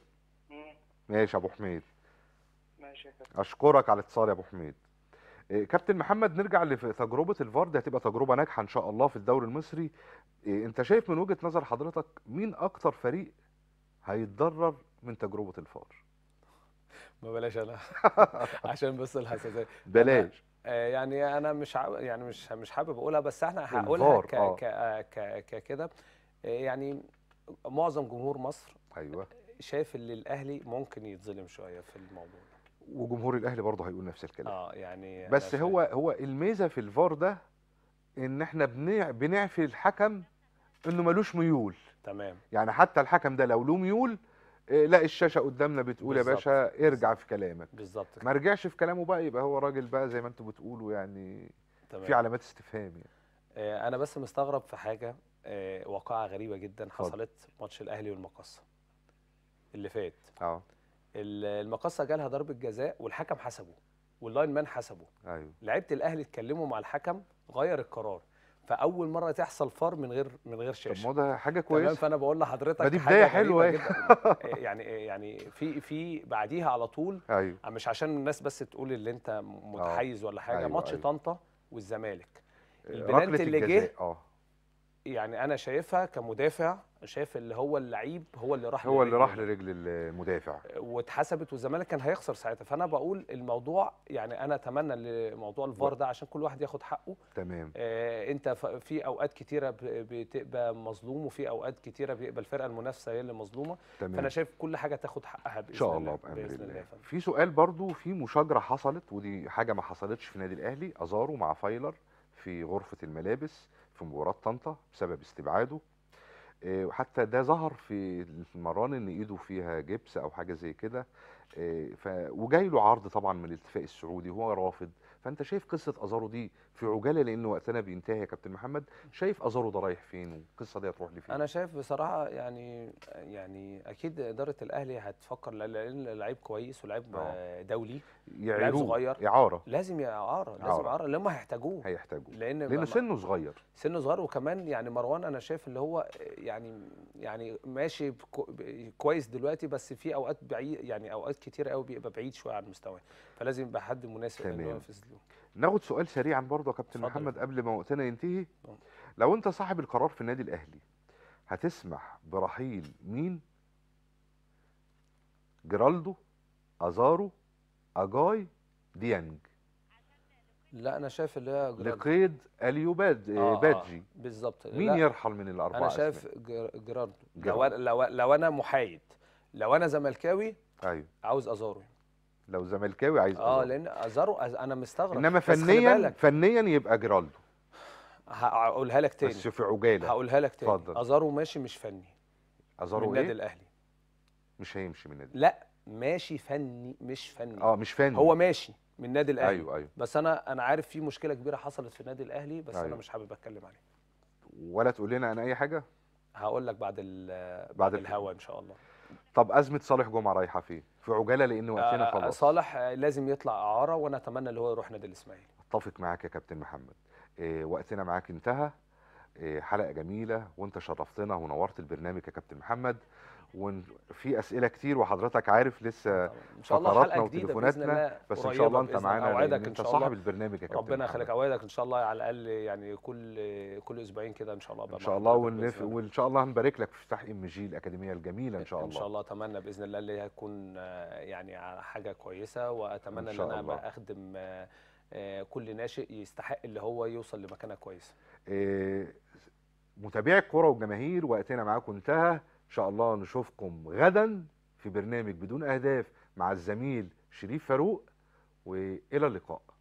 مم. ماشي يا ابو حميد ماشي يا كابتن اشكرك على الاتصال يا ابو حميد إيه، كابتن محمد نرجع لتجربه الفار دي هتبقى تجربه ناجحه ان شاء الله في الدوري المصري إيه انت شايف من وجهة نظر حضرتك مين اكتر فريق هيتضرر من تجربة الفار ما بلاش انا عشان بس الحساسيه بلاش آه، يعني انا مش يعني مش مش حابب اقولها بس احنا هقولها آه. ك... ك... ك... كده آه، يعني معظم جمهور مصر ايوه شايف ان الاهلي ممكن يتظلم شويه في الموضوع وجمهور الاهلي برضه هيقول نفس الكلام اه يعني بس هو هو الميزه في الفار ده ان احنا بنع... بنعفي الحكم انه ملوش ميول تمام يعني حتى الحكم ده لو له ميول آه، لا الشاشه قدامنا بتقول بالزبط. يا باشا ارجع في كلامك بالظبط ما رجعش في كلامه بقى يبقى هو راجل بقى زي ما انتم بتقولوا يعني تمام. في علامات استفهام يعني آه انا بس مستغرب في حاجه آه واقعه غريبه جدا حصلت ماتش الاهلي والمقصه اللي فات اه المقصه جالها ضربه جزاء والحكم حسبه واللاين مان حسبه ايوه لعيبه الاهلي اتكلموا مع الحكم غير القرار فاول مره تحصل فار من غير من غير شاشه طب ما ده حاجه كويسه تمام فانا بقول لحضرتك دي بدايه حلوه يعني يعني في في بعديها على طول أيوه. مش عشان الناس بس تقول اللي انت آه. متحيز ولا حاجه أيوه ماتش أيوه. طنطا والزمالك البلانت اللي جه يعني انا شايفها كمدافع شايف اللي هو اللعيب هو اللي راح هو اللي راح لرجل المدافع واتحسبت والزمالك كان هيخسر ساعتها فانا بقول الموضوع يعني انا اتمنى لموضوع الفار ده عشان كل واحد ياخد حقه تمام آه انت في اوقات كتيره بتبقى مظلوم وفي اوقات كتيره بيبقى الفرقه المنافسه هي اللي مظلومه تمام فانا شايف كل حاجه تاخد حقها باذن الله ان شاء الله بامر الله في سؤال برضو في مشاجره حصلت ودي حاجه ما حصلتش في النادي الاهلي ازارو مع فايلر في غرفه الملابس في مباراة طنطا بسبب استبعاده آه، وحتى ده ظهر في المران ان ايده فيها جبس او حاجه زي كده آه، وجاي له عرض طبعا من الاتفاق السعودي هو رافض فانت شايف قصه ازارو دي في عجاله لان وقتنا بينتهي يا كابتن محمد شايف ازارو ده رايح فين والقصه دي هتروح لفين انا شايف بصراحه يعني يعني اكيد اداره الاهلي هتفكر لان لعيب كويس ولعيب آه. دولي لعيب صغير اعاره لازم اعاره لازم اعاره اللي هيحتاجوه هيحتاجوه لان لان سنه صغير سنه صغير وكمان يعني مروان انا شايف اللي هو يعني يعني ماشي كويس دلوقتي بس في اوقات بعيد يعني اوقات كتير قوي بيبقى بعيد شويه عن مستواه فلازم يبقى حد مناسب تمام. ناخد سؤال سريعا برضه يا كابتن محمد قبل ما وقتنا ينتهي لو انت صاحب القرار في النادي الاهلي هتسمح برحيل مين جيرالدو ازارو اجاي ديانج لا انا شايف اللي هي لقيد اليوباد آه, آه، بادجي آه، بالظبط مين يرحل من الاربعه انا شايف جيرالدو لو, لو, لو انا محايد لو انا زملكاوي ايوه عاوز ازارو لو زملكاوي عايز اه لان ازارو انا مستغرب انما فنيا فنيا يبقى جيرالدو هقولها لك تاني بس في عجاله هقولها لك تاني اتفضل ازارو ماشي مش فني ازارو من إيه؟ النادي الاهلي مش هيمشي من النادي لا ماشي فني مش فني اه مش فني هو ماشي من النادي الاهلي ايوه ايوه بس انا انا عارف في مشكله كبيره حصلت في النادي الاهلي بس أيوة. انا مش حابب اتكلم عليها ولا تقول لنا عن اي حاجه هقول لك بعد بعد, بعد الهوا ان شاء الله طب ازمه صالح جمعه رايحه فين في عجاله لان وقتنا آه، خلاص صالح لازم يطلع اعاره وانا اتمنى اللي هو يروح نادي الاسماعيلي اتفق معاك يا كابتن محمد إيه وقتنا معاك انتهى إيه حلقه جميله وانت شرفتنا ونورت البرنامج يا كابتن محمد وفي اسئله كتير وحضرتك عارف لسه ان شاء الله حلقه جديده باذن الله بس ان شاء الله انت معانا اوعدك انت صاحب البرنامج يا كابتن ربنا يخليك اوعدك ان شاء الله على الاقل يعني كل كل اسبوعين كده ان شاء الله ان شاء الله ونف... وان شاء الله هنبارك لك في افتتاح ام جي الاكاديميه الجميله ان شاء الله ان شاء الله اتمنى باذن الله اللي هتكون آه، يعني حاجه كويسه واتمنى ان, إن انا اخدم آه، آه، كل ناشئ يستحق اللي هو يوصل لمكانه كويسه متابعي الكوره والجماهير وقتنا معاكم انتهى شاء الله نشوفكم غدا في برنامج بدون أهداف مع الزميل شريف فاروق وإلى اللقاء